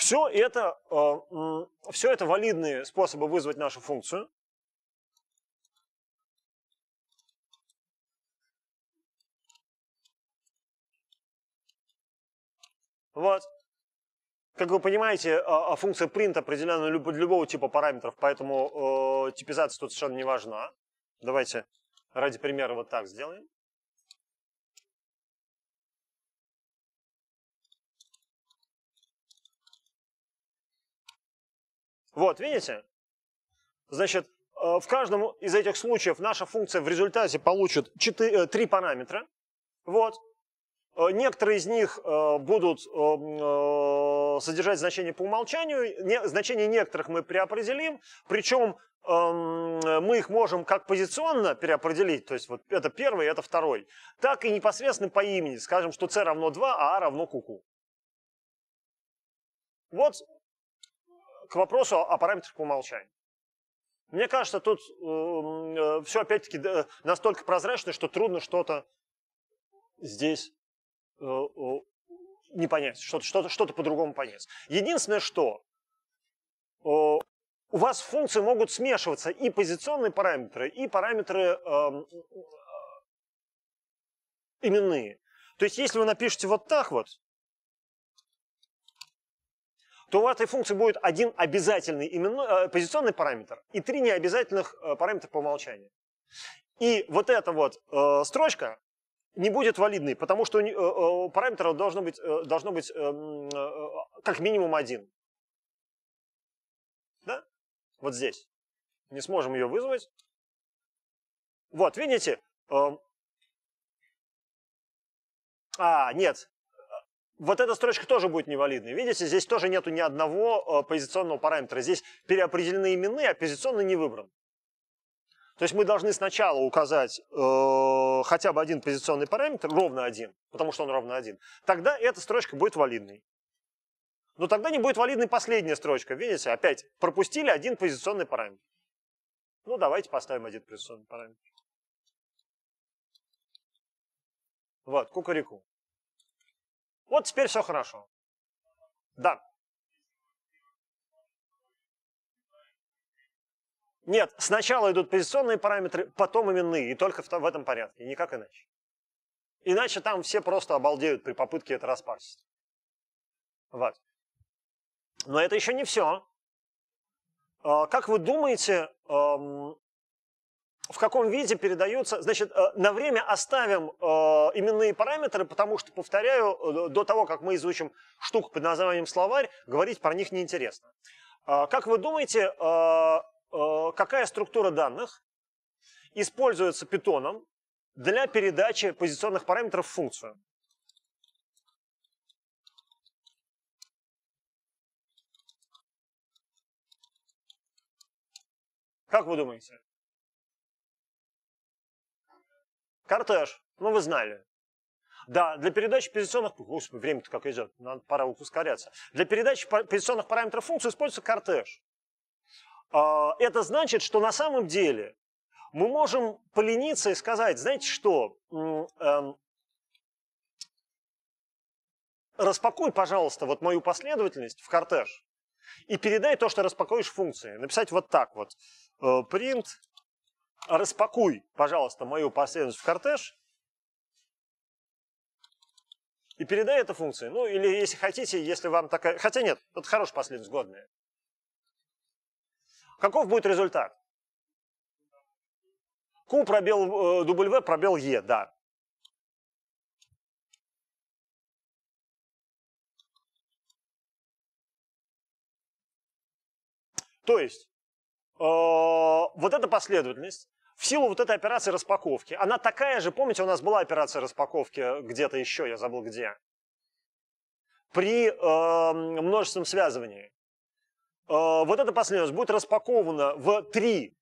Speaker 1: Все это, э, все это валидные способы вызвать нашу функцию. Вот. Как вы понимаете, э, а функция print определена для любого типа параметров, поэтому э, типизация тут совершенно не важна. Давайте ради примера вот так сделаем. Вот, видите? Значит, э, в каждом из этих случаев наша функция в результате получит 4, 3 э, параметра. Вот. Э, некоторые из них будут содержать значение по умолчанию, значение некоторых мы преопределим, причем эм, мы их можем как позиционно переопределить, то есть вот это первый, это второй, так и непосредственно по имени. Скажем, что c равно 2, а a равно куку. -ку. Вот к вопросу о параметрах по умолчанию. Мне кажется, тут эм, э, все опять-таки настолько прозрачно, что трудно что-то здесь э, не понять, что-то что что по-другому понять. Единственное, что э, у вас функции могут смешиваться и позиционные параметры, и параметры эм, э, э, именные. То есть, если вы напишете вот так вот, то у этой функции будет один обязательный именной, э, позиционный параметр и три необязательных э, параметра по умолчанию. И вот эта вот э, строчка не будет валидной, потому что э, э параметров должно быть, э, должно быть эм, э, как минимум один. Да? Вот здесь. Не сможем ее вызвать. Вот, видите? Эм. а, нет, вот эта строчка тоже будет невалидной. Видите, здесь тоже нету ни одного э, позиционного параметра. Здесь переопределены имены, а позиционный не выбран. То есть мы должны сначала указать э, хотя бы один позиционный параметр, ровно один, потому что он ровно один. Тогда эта строчка будет валидной. Но тогда не будет валидной последняя строчка. Видите, опять пропустили один позиционный параметр. Ну, давайте поставим один позиционный параметр. Вот, кукареку. Вот теперь все хорошо. Да. Нет, сначала идут позиционные параметры, потом именные, и только в этом порядке, никак иначе. Иначе там все просто обалдеют при попытке это распарсить. Вот. Но это еще не все. А, как вы думаете, в каком виде передаются. Значит, э, на время оставим э, именные параметры, потому что, повторяю, э, до того, как мы изучим штуку под названием словарь, говорить про них неинтересно. А, как вы думаете, какая структура данных используется питоном для передачи позиционных параметров в функцию? Как вы думаете? Кортеж. Ну, вы знали. Да, для передачи позиционных... Господи, время-то как идет, надо, пора ускоряться. Для передачи позиционных параметров функции используется кортеж. А, это значит, что на самом деле мы можем полениться и сказать, знаете что, эм, распакуй, пожалуйста, вот мою последовательность в кортеж и передай то, что распакуешь функции. Написать вот так вот. Э, print распакуй, пожалуйста, мою последовательность в кортеж и передай эту функцию, Ну, или если хотите, если вам такая... Хотя нет, это хорошая последовательность, годная. Каков будет результат? Q пробел э, W пробел E, да. То есть, Э, вот эта последовательность, в силу вот этой операции распаковки, она такая же, помните, у нас была операция распаковки где-то еще, я забыл где, при э, множественном связывании. Э, вот эта последовательность будет распакована в три,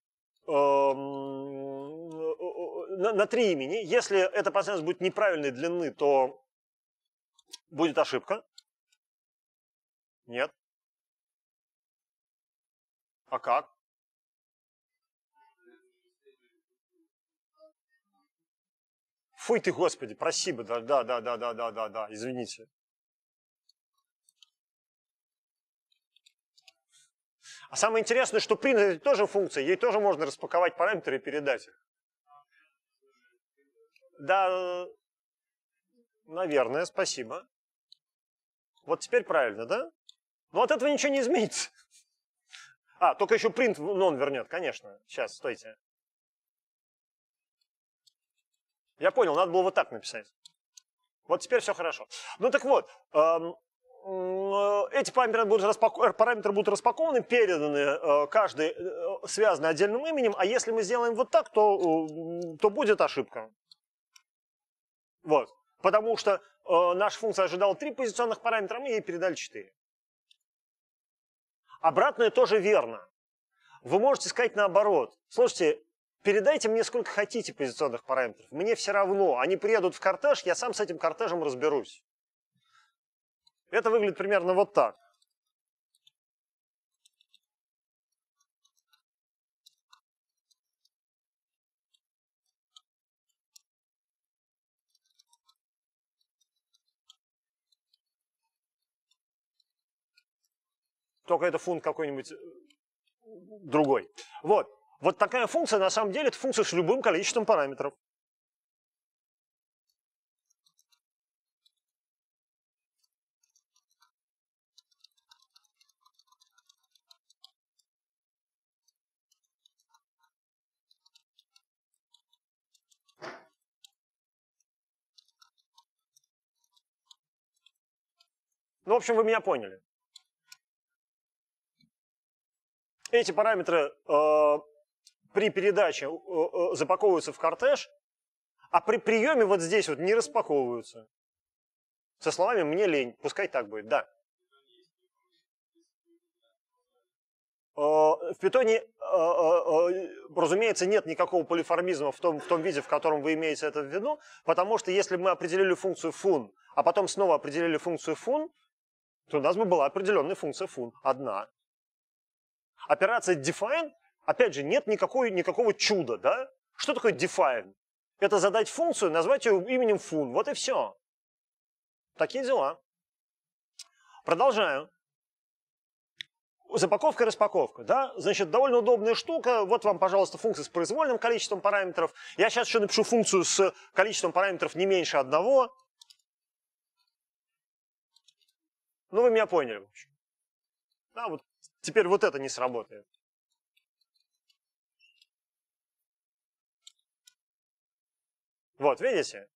Speaker 1: э, на, на три имени. Если эта последовательность будет неправильной длины, то будет ошибка. Нет. А как? Фуй ты, господи, проси бы, да, да, да, да, да, да, да, да, извините. А самое интересное, что print это тоже функция, ей тоже можно распаковать параметры и передать их. Да, наверное, спасибо. Вот теперь правильно, да? Но от этого ничего не изменится. А, только еще print, ну, он вернет, конечно. Сейчас, стойте. Я понял, надо было вот так написать. Вот теперь все хорошо. Ну так вот, эм, эти параметры будут, распакованы, параметры будут распакованы, переданы, э, каждый э, связанный отдельным именем, а если мы сделаем вот так, то, э, то будет ошибка. Вот. Потому что наша функция ожидала три позиционных параметра, мы ей передали 4. Обратное тоже верно. Вы можете сказать наоборот. Слушайте, Передайте мне сколько хотите позиционных параметров. Мне все равно. Они приедут в кортеж, я сам с этим кортежем разберусь. Это выглядит примерно вот так. Только это фунт какой-нибудь другой. Вот. Вот такая функция, на самом деле, это функция с любым количеством параметров. Ну, в общем, вы меня поняли. Эти параметры э, при передаче э, э, запаковываются в кортеж, а при приеме вот здесь вот не распаковываются. Со словами «мне лень», пускай так будет, да. Э, в питоне, разумеется, нет никакого полиформизма в том, в том виде, в котором вы имеете это в виду, потому что если мы определили функцию fun, а потом снова определили функцию fun, то у нас бы была определенная функция fun, одна. Операция define Опять же, нет никакой, никакого чуда, да? Что такое define? Это задать функцию, назвать ее именем fun. Вот и все. Такие дела. Продолжаю. Запаковка и распаковка. Да? Значит, довольно удобная штука. Вот вам, пожалуйста, функция с произвольным количеством параметров. Я сейчас еще напишу функцию с количеством параметров не меньше одного. Ну, вы меня поняли, в общем. Да, вот теперь вот это не сработает. Вот, видите?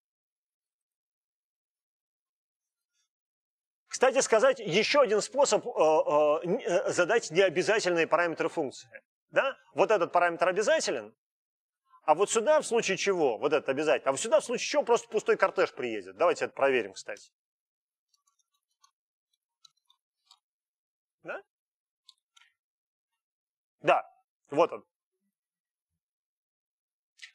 Speaker 1: Кстати сказать, еще один способ э, э, э, задать необязательные параметры функции. Да? Вот этот параметр обязателен, а вот сюда в случае чего, вот этот обязательно, а вот сюда в случае чего просто пустой кортеж приедет. Давайте это проверим, кстати. Да? Да, вот он.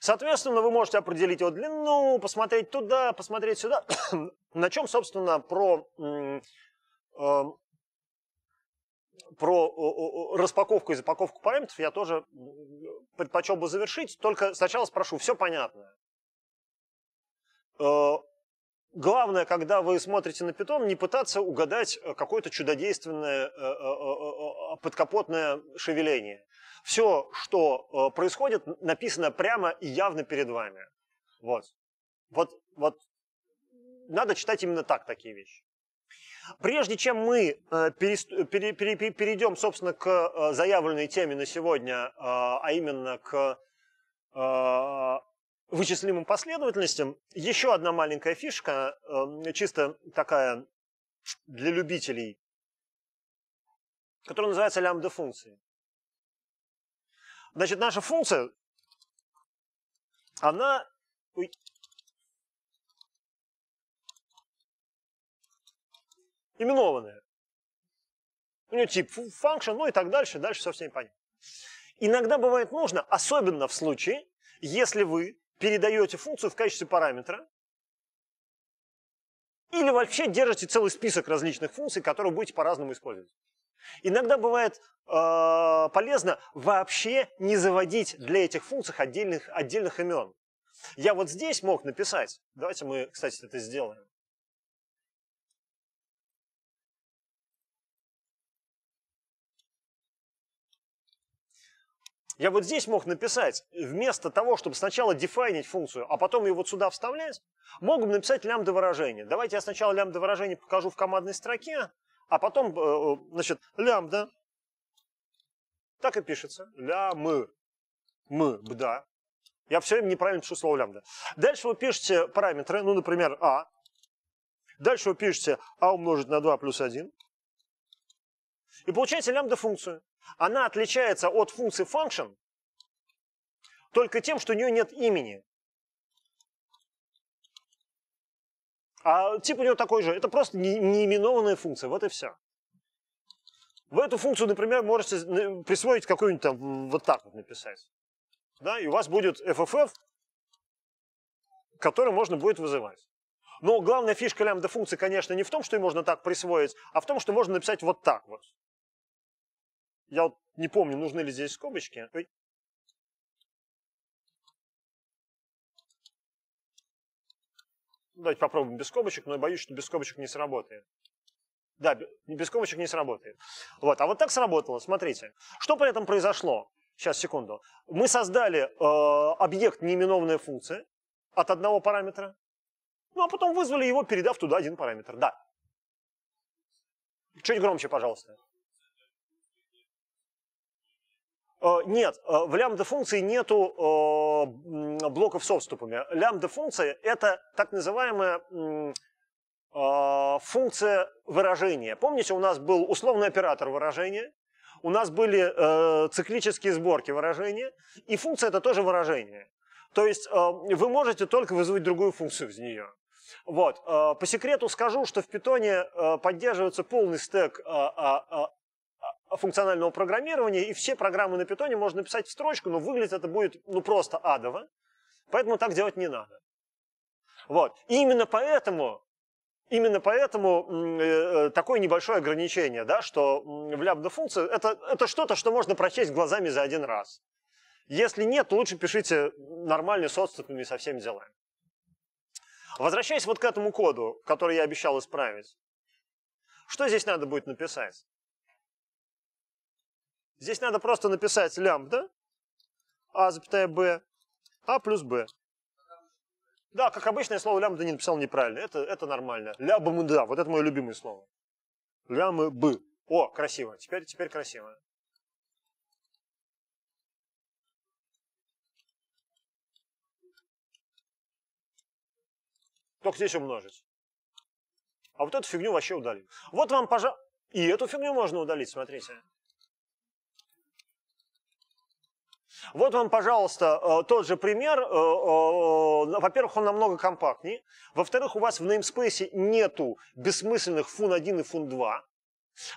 Speaker 1: Соответственно, вы можете определить его длину, посмотреть туда, посмотреть сюда. На чем, собственно, про, э, про распаковку и запаковку параметров я тоже предпочел бы завершить. Только сначала спрошу, все понятно? Э, главное, когда вы смотрите на питон, не пытаться угадать э, какое-то чудодейственное э, э, э подкапотное шевеление все, что э, происходит, написано прямо и явно перед вами. Вот. Вот, вот надо читать именно так такие вещи. Прежде чем мы э, перейдем, собственно, к э, заявленной теме на сегодня, а именно к вычислимым последовательностям, еще одна маленькая фишка, чисто такая для любителей, которая называется лямбда-функции. Значит, наша функция, она... Ой. именованная. У нее тип function, ну и так дальше, дальше все всем понятно. Иногда бывает нужно, особенно в случае, если вы передаете функцию в качестве параметра, или вообще держите целый список различных функций, которые будете по-разному использовать. Иногда бывает э, полезно вообще не заводить для этих функций отдельных, отдельных имен. Я вот здесь мог написать, давайте мы, кстати, это сделаем. Я вот здесь мог написать, вместо того, чтобы сначала дефайнить функцию, а потом ее вот сюда вставлять, мог бы написать лямбда выражение. Давайте я сначала лямбда выражение покажу в командной строке, а потом, э, значит, лямбда, так и пишется, лям, мы, бда. Я все время неправильно пишу слово лямбда. Дальше вы пишете параметры, ну, например, а. Дальше вы пишете а умножить на 2 плюс 1. И получаете лямбда-функцию. Она отличается от функции function только тем, что у нее нет имени. А тип у него такой же. Это просто неименованная функция. Вот и все. В эту функцию, например, можете присвоить какую-нибудь там, вот так вот написать. Да, и у вас будет FFF, который можно будет вызывать. Но главная фишка лямбда функции, конечно, не в том, что ее можно так присвоить, а в том, что можно написать вот так вот. Я вот не помню, нужны ли здесь скобочки. Ой. Давайте попробуем без скобочек, но я боюсь, что без скобочек не сработает. Да, без скобочек не сработает. Вот. А вот так сработало, смотрите. Что при этом произошло? Сейчас, секунду. Мы создали э, объект неименованная функция от одного параметра, ну а потом вызвали его, передав туда один параметр. Да. Чуть громче, пожалуйста. Э, нет, э, в лямбда-функции нету э, блоков со вступами. Лямбда-функция – это так называемая функция выражения. Помните, у нас был условный оператор выражения, у нас были циклические сборки выражения, и функция – это тоже выражение. То есть вы можете только вызвать другую функцию из нее. Вот. По секрету скажу, что в питоне поддерживается полный стек а, а, функционального программирования, и все программы на питоне можно написать в строчку, но выглядит это будет ну просто адово, поэтому так делать не надо. Вот. И именно поэтому, именно поэтому э, э, такое небольшое ограничение, да, что в лямбда-функции это, это что-то, что можно прочесть глазами за один раз. Если нет, то лучше пишите нормальный с отступными со всеми делами. Возвращаясь вот к этому коду, который я обещал исправить, что здесь надо будет написать? Здесь надо просто написать лямбда А, запятая Б, А плюс Б. Да, как обычно, я слово лямбда не написал неправильно. Это, это нормально. да, вот это мое любимое слово. Лямы б. О, красиво. Теперь, теперь красиво. Только здесь умножить. А вот эту фигню вообще удалим. Вот вам, пожалуйста. И эту фигню можно удалить, смотрите. Вот вам, пожалуйста, э, тот же пример. Э, э, во-первых, он намного компактнее. Во-вторых, у вас в namespace нету бессмысленных фун-1 и фун-2.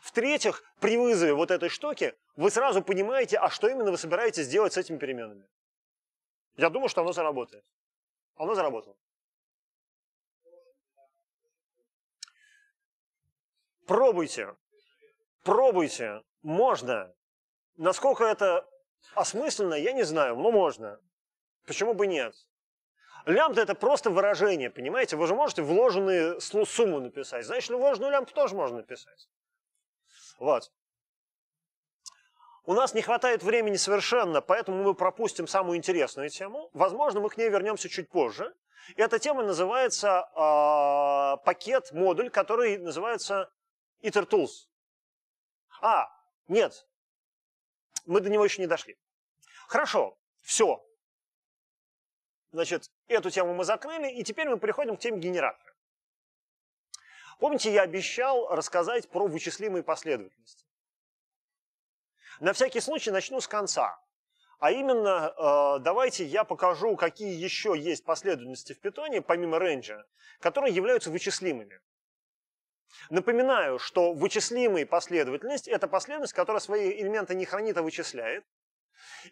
Speaker 1: В-третьих, при вызове вот этой штуки вы сразу понимаете, а что именно вы собираетесь сделать с этими переменными. Я думаю, что оно заработает. Оно заработало. Пробуйте. Пробуйте. Можно. Насколько это Осмысленно, а я не знаю, но ну, можно. Почему бы нет? Лямбда – это просто выражение, понимаете? Вы же можете вложенную сумму написать, значит, вложенную лямбду тоже можно написать. Вот. У нас не хватает времени совершенно, поэтому мы пропустим самую интересную тему. Возможно, мы к ней вернемся чуть позже. И эта тема называется э, а, пакет, модуль, который называется IterTools. А, нет, мы до него еще не дошли. Хорошо, все. Значит, эту тему мы закрыли, и теперь мы переходим к теме генератора. Помните, я обещал рассказать про вычислимые последовательности. На всякий случай начну с конца. А именно, э, давайте я покажу, какие еще есть последовательности в питоне, помимо рейнджа, которые являются вычислимыми. Напоминаю, что вычислимая последовательность – это последовательность, которая свои элементы не хранит, а вычисляет.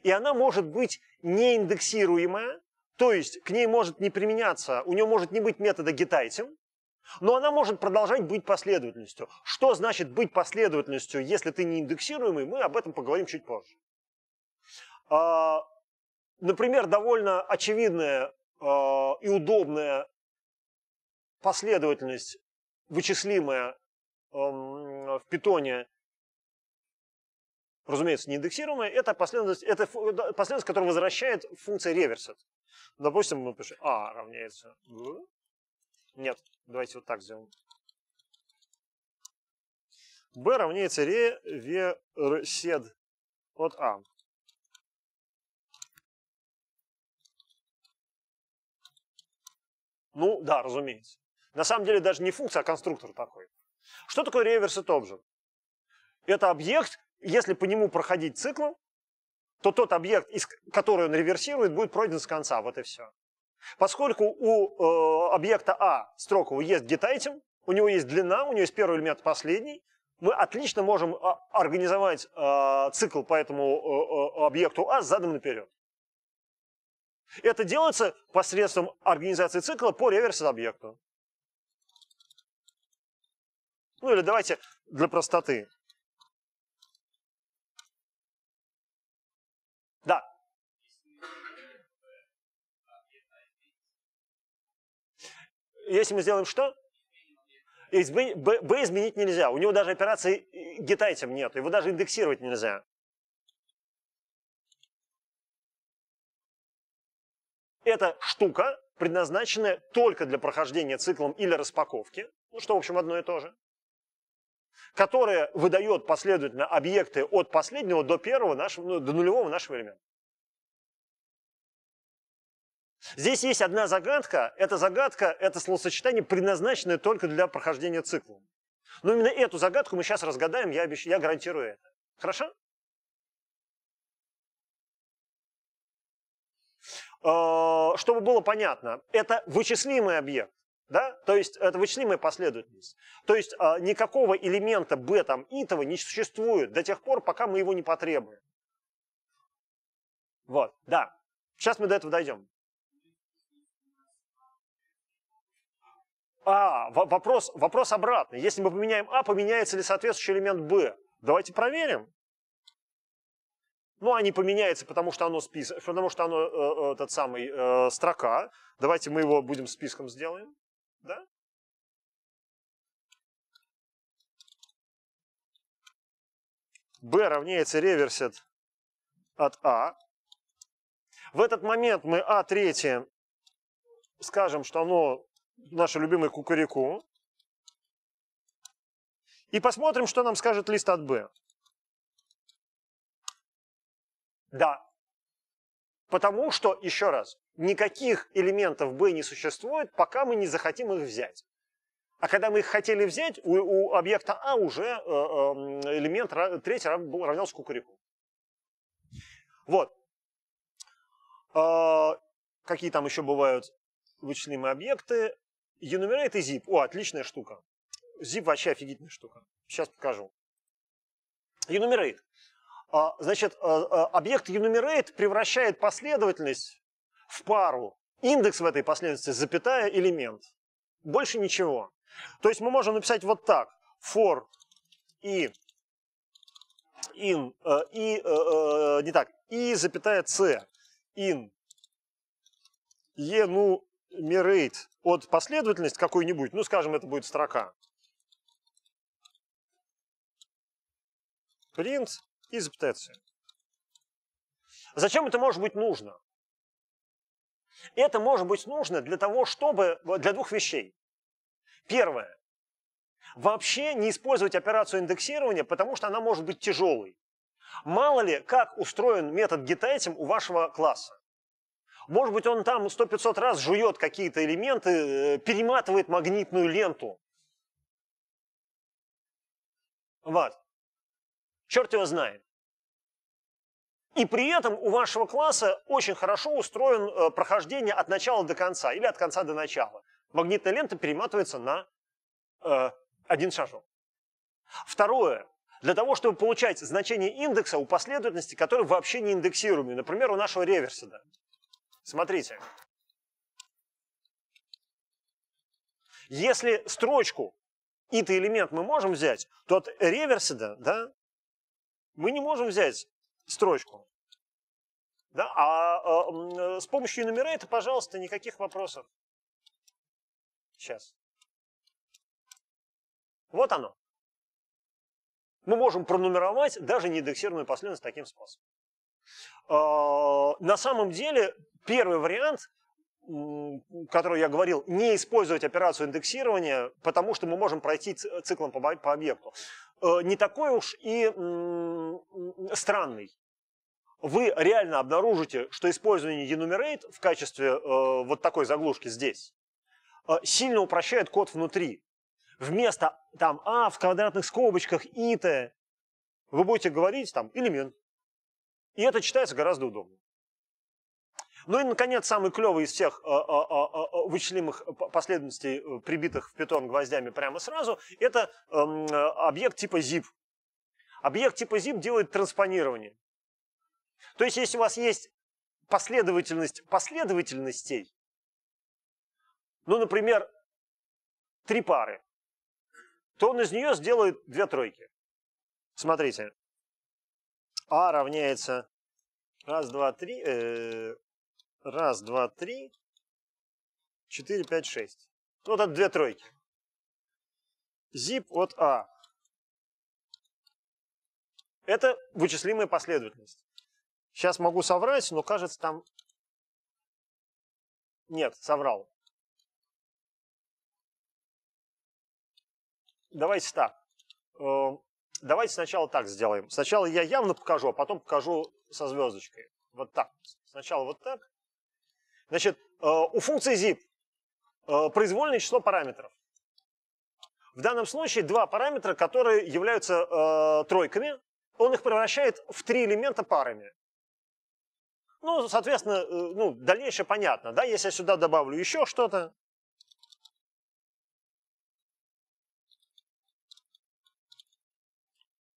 Speaker 1: И она может быть неиндексируемая, то есть к ней может не применяться, у нее может не быть метода getItem, но она может продолжать быть последовательностью. Что значит быть последовательностью, если ты неиндексируемый? мы об этом поговорим чуть позже. А, например, довольно очевидная а, и удобная последовательность вычислимая эм, в питоне, разумеется, не индексируемая, это последовательность, это последовательность, которая возвращает функция реверсит. Допустим, мы пишем а равняется b. Нет, давайте вот так сделаем. b равняется реверсет от а. Ну, да, разумеется. На самом деле даже не функция, а конструктор такой. Что такое реверс и топжин? Это объект, если по нему проходить циклом, то тот объект, из который он реверсирует, будет пройден с конца. Вот и все. Поскольку у э, объекта А строкового есть get у него есть длина, у него есть первый элемент последний, мы отлично можем а, организовать э, цикл по этому э, э объекту А задом наперед. Это делается посредством организации цикла по реверс объекту. Ну или давайте для простоты. Да. Если мы сделаем что? Измен... B, изменить нельзя. У него даже операции get нет. Его даже индексировать нельзя. эта штука предназначена только для прохождения циклом или распаковки, ну что, в общем, одно и то же которое выдает последовательно объекты от последнего до первого нашего, ну, до нулевого нашего времени. Здесь есть одна загадка. Эта загадка, это словосочетание, предназначенное только для прохождения цикла. Но именно эту загадку мы сейчас разгадаем, я, обещаю, я гарантирую это. Хорошо? А, чтобы было понятно, это вычислимый объект. Да? То есть это вычислимая последовательность. То есть а, никакого элемента b там и того не существует до тех пор, пока мы его не потребуем. Вот, да. Сейчас мы до этого дойдем. А, вопрос, вопрос обратный. Если мы поменяем А, поменяется ли соответствующий элемент Б? Давайте проверим. Ну, а не поменяется, потому что оно, список, потому что оно э, э, тот самый э, строка. Давайте мы его будем списком сделаем да? B равняется реверсит от А. В этот момент мы а третье, скажем, что оно наше любимое кукуреку. И посмотрим, что нам скажет лист от Б. Да. Потому что, еще раз, никаких элементов B не существует, пока мы не захотим их взять. А когда мы их хотели взять, у, у объекта А уже э, э, элемент третий равнялся кукурику. Вот. Э, какие там еще бывают вычислимые объекты? Enumerate и zip. О, отличная штука. Zip вообще офигительная штука. Сейчас покажу. Enumerate. А, значит, э, э, объект enumerate превращает последовательность в пару индекс в этой последовательности, запятая, элемент. Больше ничего. То есть мы можем написать вот так. For и in, э, и, э, э, не так, и запятая c, in enumerate от последовательность какой-нибудь, ну, скажем, это будет строка. Print и запятая c. Зачем это может быть нужно? Это может быть нужно для того, чтобы... для двух вещей. Первое. Вообще не использовать операцию индексирования, потому что она может быть тяжелой. Мало ли, как устроен метод getItem у вашего класса. Может быть, он там 100-500 раз жует какие-то элементы, э, перематывает магнитную ленту. Вот. Черт его знает. И при этом у вашего класса очень хорошо устроен э, прохождение от начала до конца или от конца до начала. Магнитная лента перематывается на э, один шажок. Второе. Для того, чтобы получать значение индекса у последовательности, которые вообще не индексируемы. Например, у нашего реверсида. Смотрите. Если строчку и-то элемент мы можем взять, то от реверсида да, мы не можем взять строчку. Да? А, а э, с помощью это, пожалуйста, никаких вопросов. Сейчас. Вот оно. Мы можем пронумеровать даже неиндексированную последовательность таким способом. Э, на самом деле, первый вариант который я говорил, не использовать операцию индексирования, потому что мы можем пройти циклом по, по объекту. Э, не такой уж и странный. Вы реально обнаружите, что использование enumerate в качестве э, вот такой заглушки здесь э, сильно упрощает код внутри. Вместо там А в квадратных скобочках, и Т, вы будете говорить там элемент. И это читается гораздо удобнее. Ну и, наконец, самый клевый из всех э, э, э, вычислимых последовательностей, прибитых в питон гвоздями прямо сразу, это эм, объект типа zip. Объект типа zip делает транспонирование. То есть, если у вас есть последовательность последовательностей, ну, например, три пары, то он из нее сделает две тройки. Смотрите. А равняется раз, два, три, Раз, два, три, четыре, пять, шесть. Ну, вот это две тройки. Zip от А. Это вычислимая последовательность. Сейчас могу соврать, но кажется там... Нет, соврал. Давайте так. Эм, давайте сначала так сделаем. Сначала я явно покажу, а потом покажу со звездочкой. Вот так. Сначала вот так, Значит, э, у функции zip э, произвольное число параметров. В данном случае два параметра, которые являются э, тройками, он их превращает в три элемента парами. Ну, соответственно, ну, дальнейшее понятно, да, если я сюда добавлю еще что-то,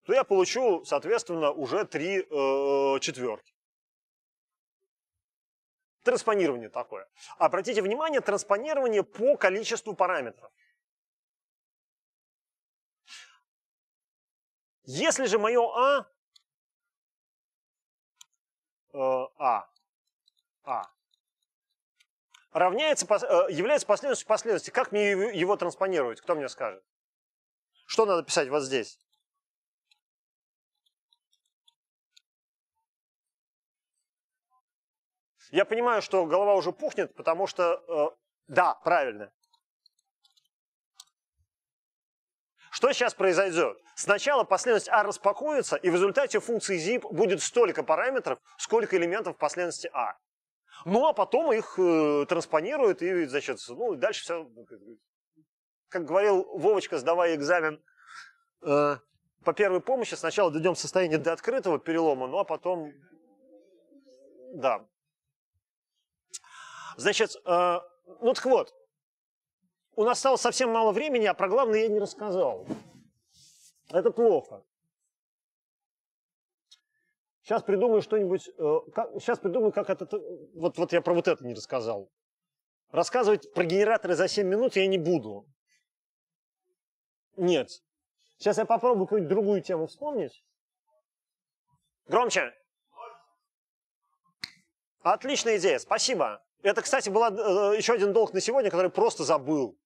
Speaker 1: то я получу, соответственно, уже три э, четверки транспонирование такое. Обратите внимание, транспонирование по количеству параметров. Если же мое А, э, А, А равняется, э, является последовательностью последовательности, как мне его транспонировать? Кто мне скажет? Что надо писать вот здесь? Я понимаю, что голова уже пухнет, потому что... Э, да, правильно. Что сейчас произойдет? Сначала последовательность А распакуется, и в результате функции zip будет столько параметров, сколько элементов последовательности А. Ну, а потом их э, транспонируют, и значит, ну, дальше все... Ну, как говорил Вовочка, сдавая экзамен э, по первой помощи, сначала дойдем в состояние до открытого перелома, ну, а потом... Да, Значит, э, ну так вот, у нас стало совсем мало времени, а про главное я не рассказал. Это плохо. Сейчас придумаю что-нибудь, э, как, сейчас придумаю, как это... Вот, вот я про вот это не рассказал. Рассказывать про генераторы за 7 минут я не буду. Нет. Сейчас я попробую какую-нибудь другую тему вспомнить. Громче. Отличная идея, спасибо. Это, кстати, был э, еще один долг на сегодня, который просто забыл.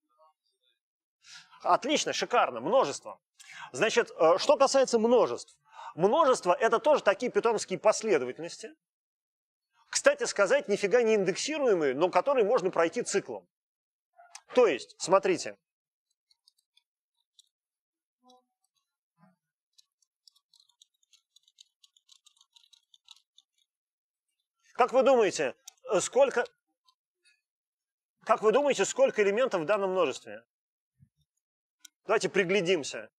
Speaker 1: Отлично, шикарно, множество. Значит, э, что касается множеств. Множество – это тоже такие питомские последовательности. Кстати сказать, нифига не индексируемые, но которые можно пройти циклом. То есть, смотрите, Как вы думаете, э, сколько как вы думаете, сколько элементов в данном множестве? Давайте приглядимся.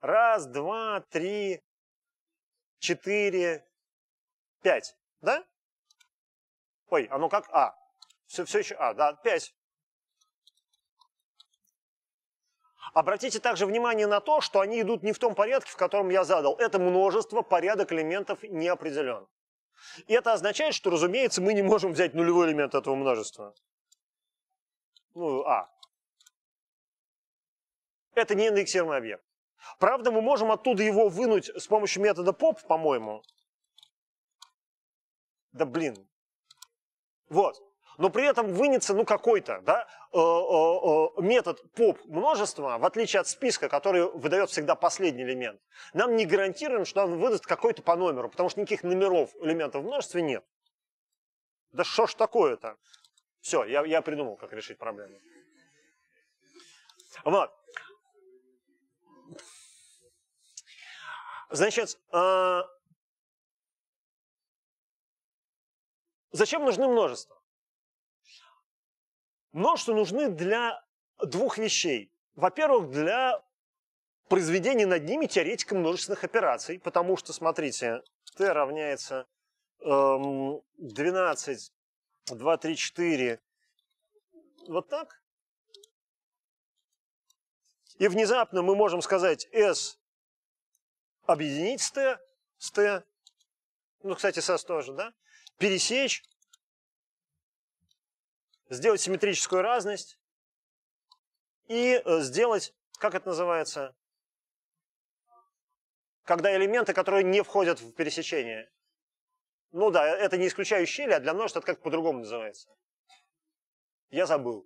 Speaker 1: Раз, два, три, четыре, пять. Да? Ой, оно как А. Все, все еще А, да, пять. Обратите также внимание на то, что они идут не в том порядке, в котором я задал. Это множество, порядок элементов не определен. И это означает, что, разумеется, мы не можем взять нулевой элемент этого множества ну, А. Это не индексируемый объект. Правда, мы можем оттуда его вынуть с помощью метода pop, по-моему. Да блин. Вот. Но при этом вынется, ну, какой-то, да, э -э -э метод pop множества, в отличие от списка, который выдает всегда последний элемент, нам не гарантируем, что он выдаст какой-то по номеру, потому что никаких номеров элементов в множестве нет. Да что ж такое-то? Все, я, я придумал, как решить проблему. Вот. Значит, э, зачем нужны множества? Множества нужны для двух вещей. Во-первых, для произведения над ними теоретика множественных операций, потому что, смотрите, t равняется эм, 12 2, 3, 4. Вот так. И внезапно мы можем сказать S объединить с T, с T, ну, кстати, S тоже, да, пересечь, сделать симметрическую разность и э, сделать, как это называется, когда элементы, которые не входят в пересечение, ну да, э, это не исключаю щели, а для множества это как-то по-другому называется. Я забыл.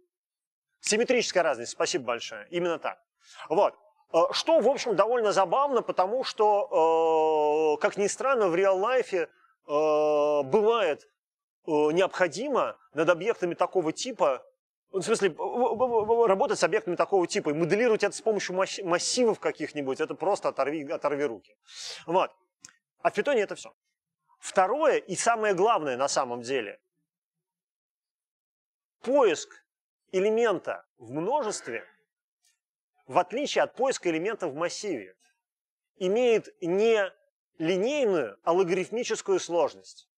Speaker 1: Симметрическая разница, спасибо большое. Именно так. Вот. Э, что, в общем, довольно забавно, потому что, э, как ни странно, в реал-лайфе бывает необходимо над объектами такого типа, в смысле, работать с объектами такого типа и моделировать это с помощью массивов каких-нибудь, это просто оторви, оторви руки. Вот. А в питоне это все. Второе и самое главное на самом деле. Поиск элемента в множестве, в отличие от поиска элемента в массиве, имеет не линейную, а логарифмическую сложность.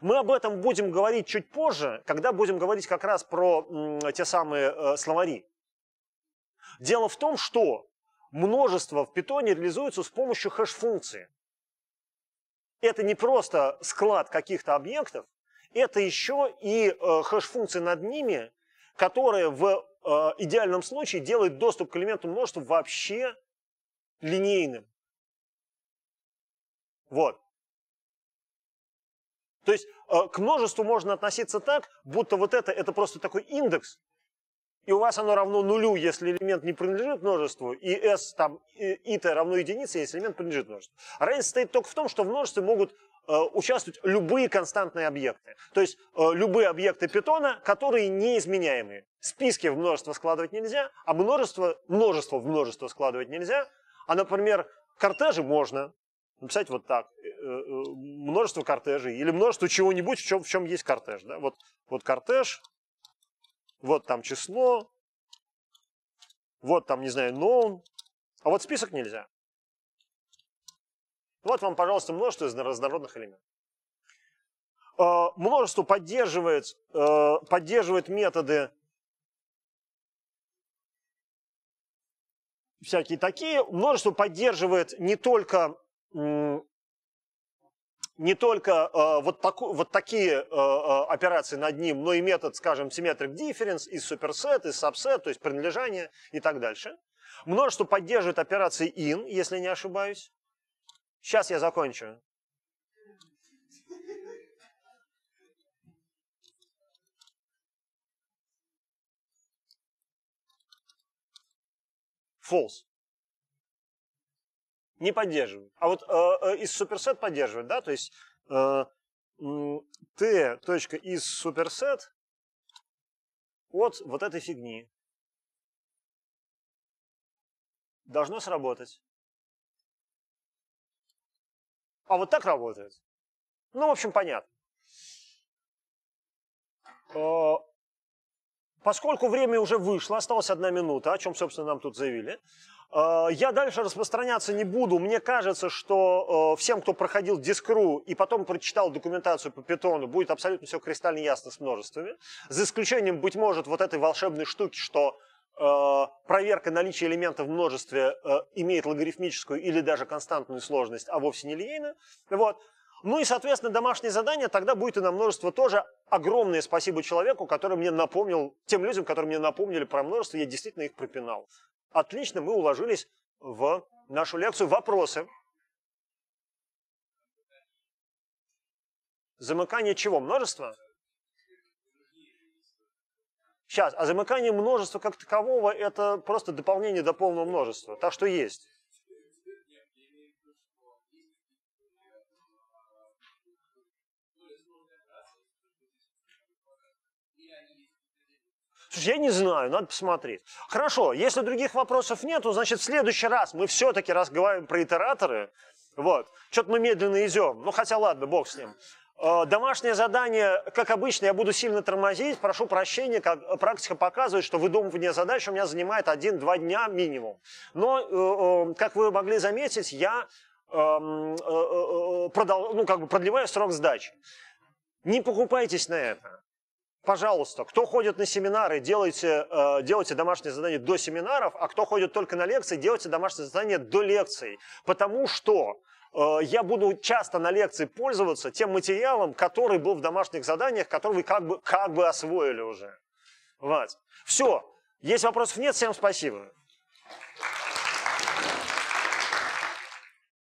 Speaker 1: Мы об этом будем говорить чуть позже, когда будем говорить как раз про те самые э, словари. Дело в том, что множество в питоне реализуется с помощью хэш-функции это не просто склад каких-то объектов, это еще и э, хэш функции над ними, которые в э, идеальном случае делают доступ к элементу множества вообще линейным. Вот. То есть э, к множеству можно относиться так, будто вот это, это просто такой индекс, и у вас оно равно нулю, если элемент не принадлежит множеству, и s там, и t равно единице, если элемент принадлежит множеству. Разница стоит только в том, что в множестве могут э, участвовать любые константные объекты. То есть э, любые объекты питона, которые неизменяемые. Списки в множество складывать нельзя, а множество, множество в множество складывать нельзя. А, например, кортежи можно, написать вот так, э, э, множество кортежей или множество чего-нибудь, в чем, в чем есть кортеж. Да? Вот, вот кортеж, вот там число, вот там, не знаю, known, а вот список нельзя. Вот вам, пожалуйста, множество из разнородных элементов. Э, множество поддерживает, э, поддерживает методы всякие такие. Множество поддерживает не только не только э, вот, таку, вот такие э, э, операции над ним, но и метод, скажем, symmetric difference, и суперсет, и subset, то есть принадлежание и так дальше. Множество поддерживает операции in, если не ошибаюсь. Сейчас я закончу. False не поддерживает. А вот э, э из суперсет поддерживает, да, то есть э, t точка из суперсет от вот этой фигни. Должно сработать. А вот так работает. Ну, в общем, понятно. Э, поскольку время уже вышло, осталась одна минута, о чем, собственно, нам тут заявили, Э, я дальше распространяться не буду. Мне кажется, что э, всем, кто проходил дискру и потом прочитал документацию по питону, будет абсолютно все кристально ясно с множествами. За исключением, быть может, вот этой волшебной штуки, что э, проверка наличия элемента в множестве имеет логарифмическую или даже константную сложность, а вовсе не линейную. Вот. Ну и, соответственно, домашнее задание тогда будет и на множество тоже. Огромное спасибо человеку, который мне напомнил, тем людям, которые мне напомнили про множество, я действительно их пропинал. Отлично, мы уложились в нашу лекцию. Вопросы? Замыкание чего? Множество? Сейчас. А замыкание множества как такового – это просто дополнение до полного множества. Так что есть. Слушай, я не знаю, надо посмотреть. Хорошо, если других вопросов нет, то значит, в следующий раз мы все-таки разговариваем про итераторы. Вот. Что-то мы медленно идем. Ну, хотя ладно, бог с ним. Э, домашнее задание, как обычно, я буду сильно тормозить. Прошу прощения, как э, практика показывает, что выдумывание задач у меня занимает 1-2 дня минимум. Но, э, как вы могли заметить, я эм, продал, ну, как бы продлеваю срок сдачи. Не покупайтесь на это пожалуйста, кто ходит на семинары, делайте, э, делайте домашние задания до семинаров, а кто ходит только на лекции, делайте домашние задания до лекций. Потому что э, я буду часто на лекции пользоваться тем материалом, который был в домашних заданиях, который вы как бы, как бы освоили уже. Вот. Все. Есть вопросов нет, всем спасибо.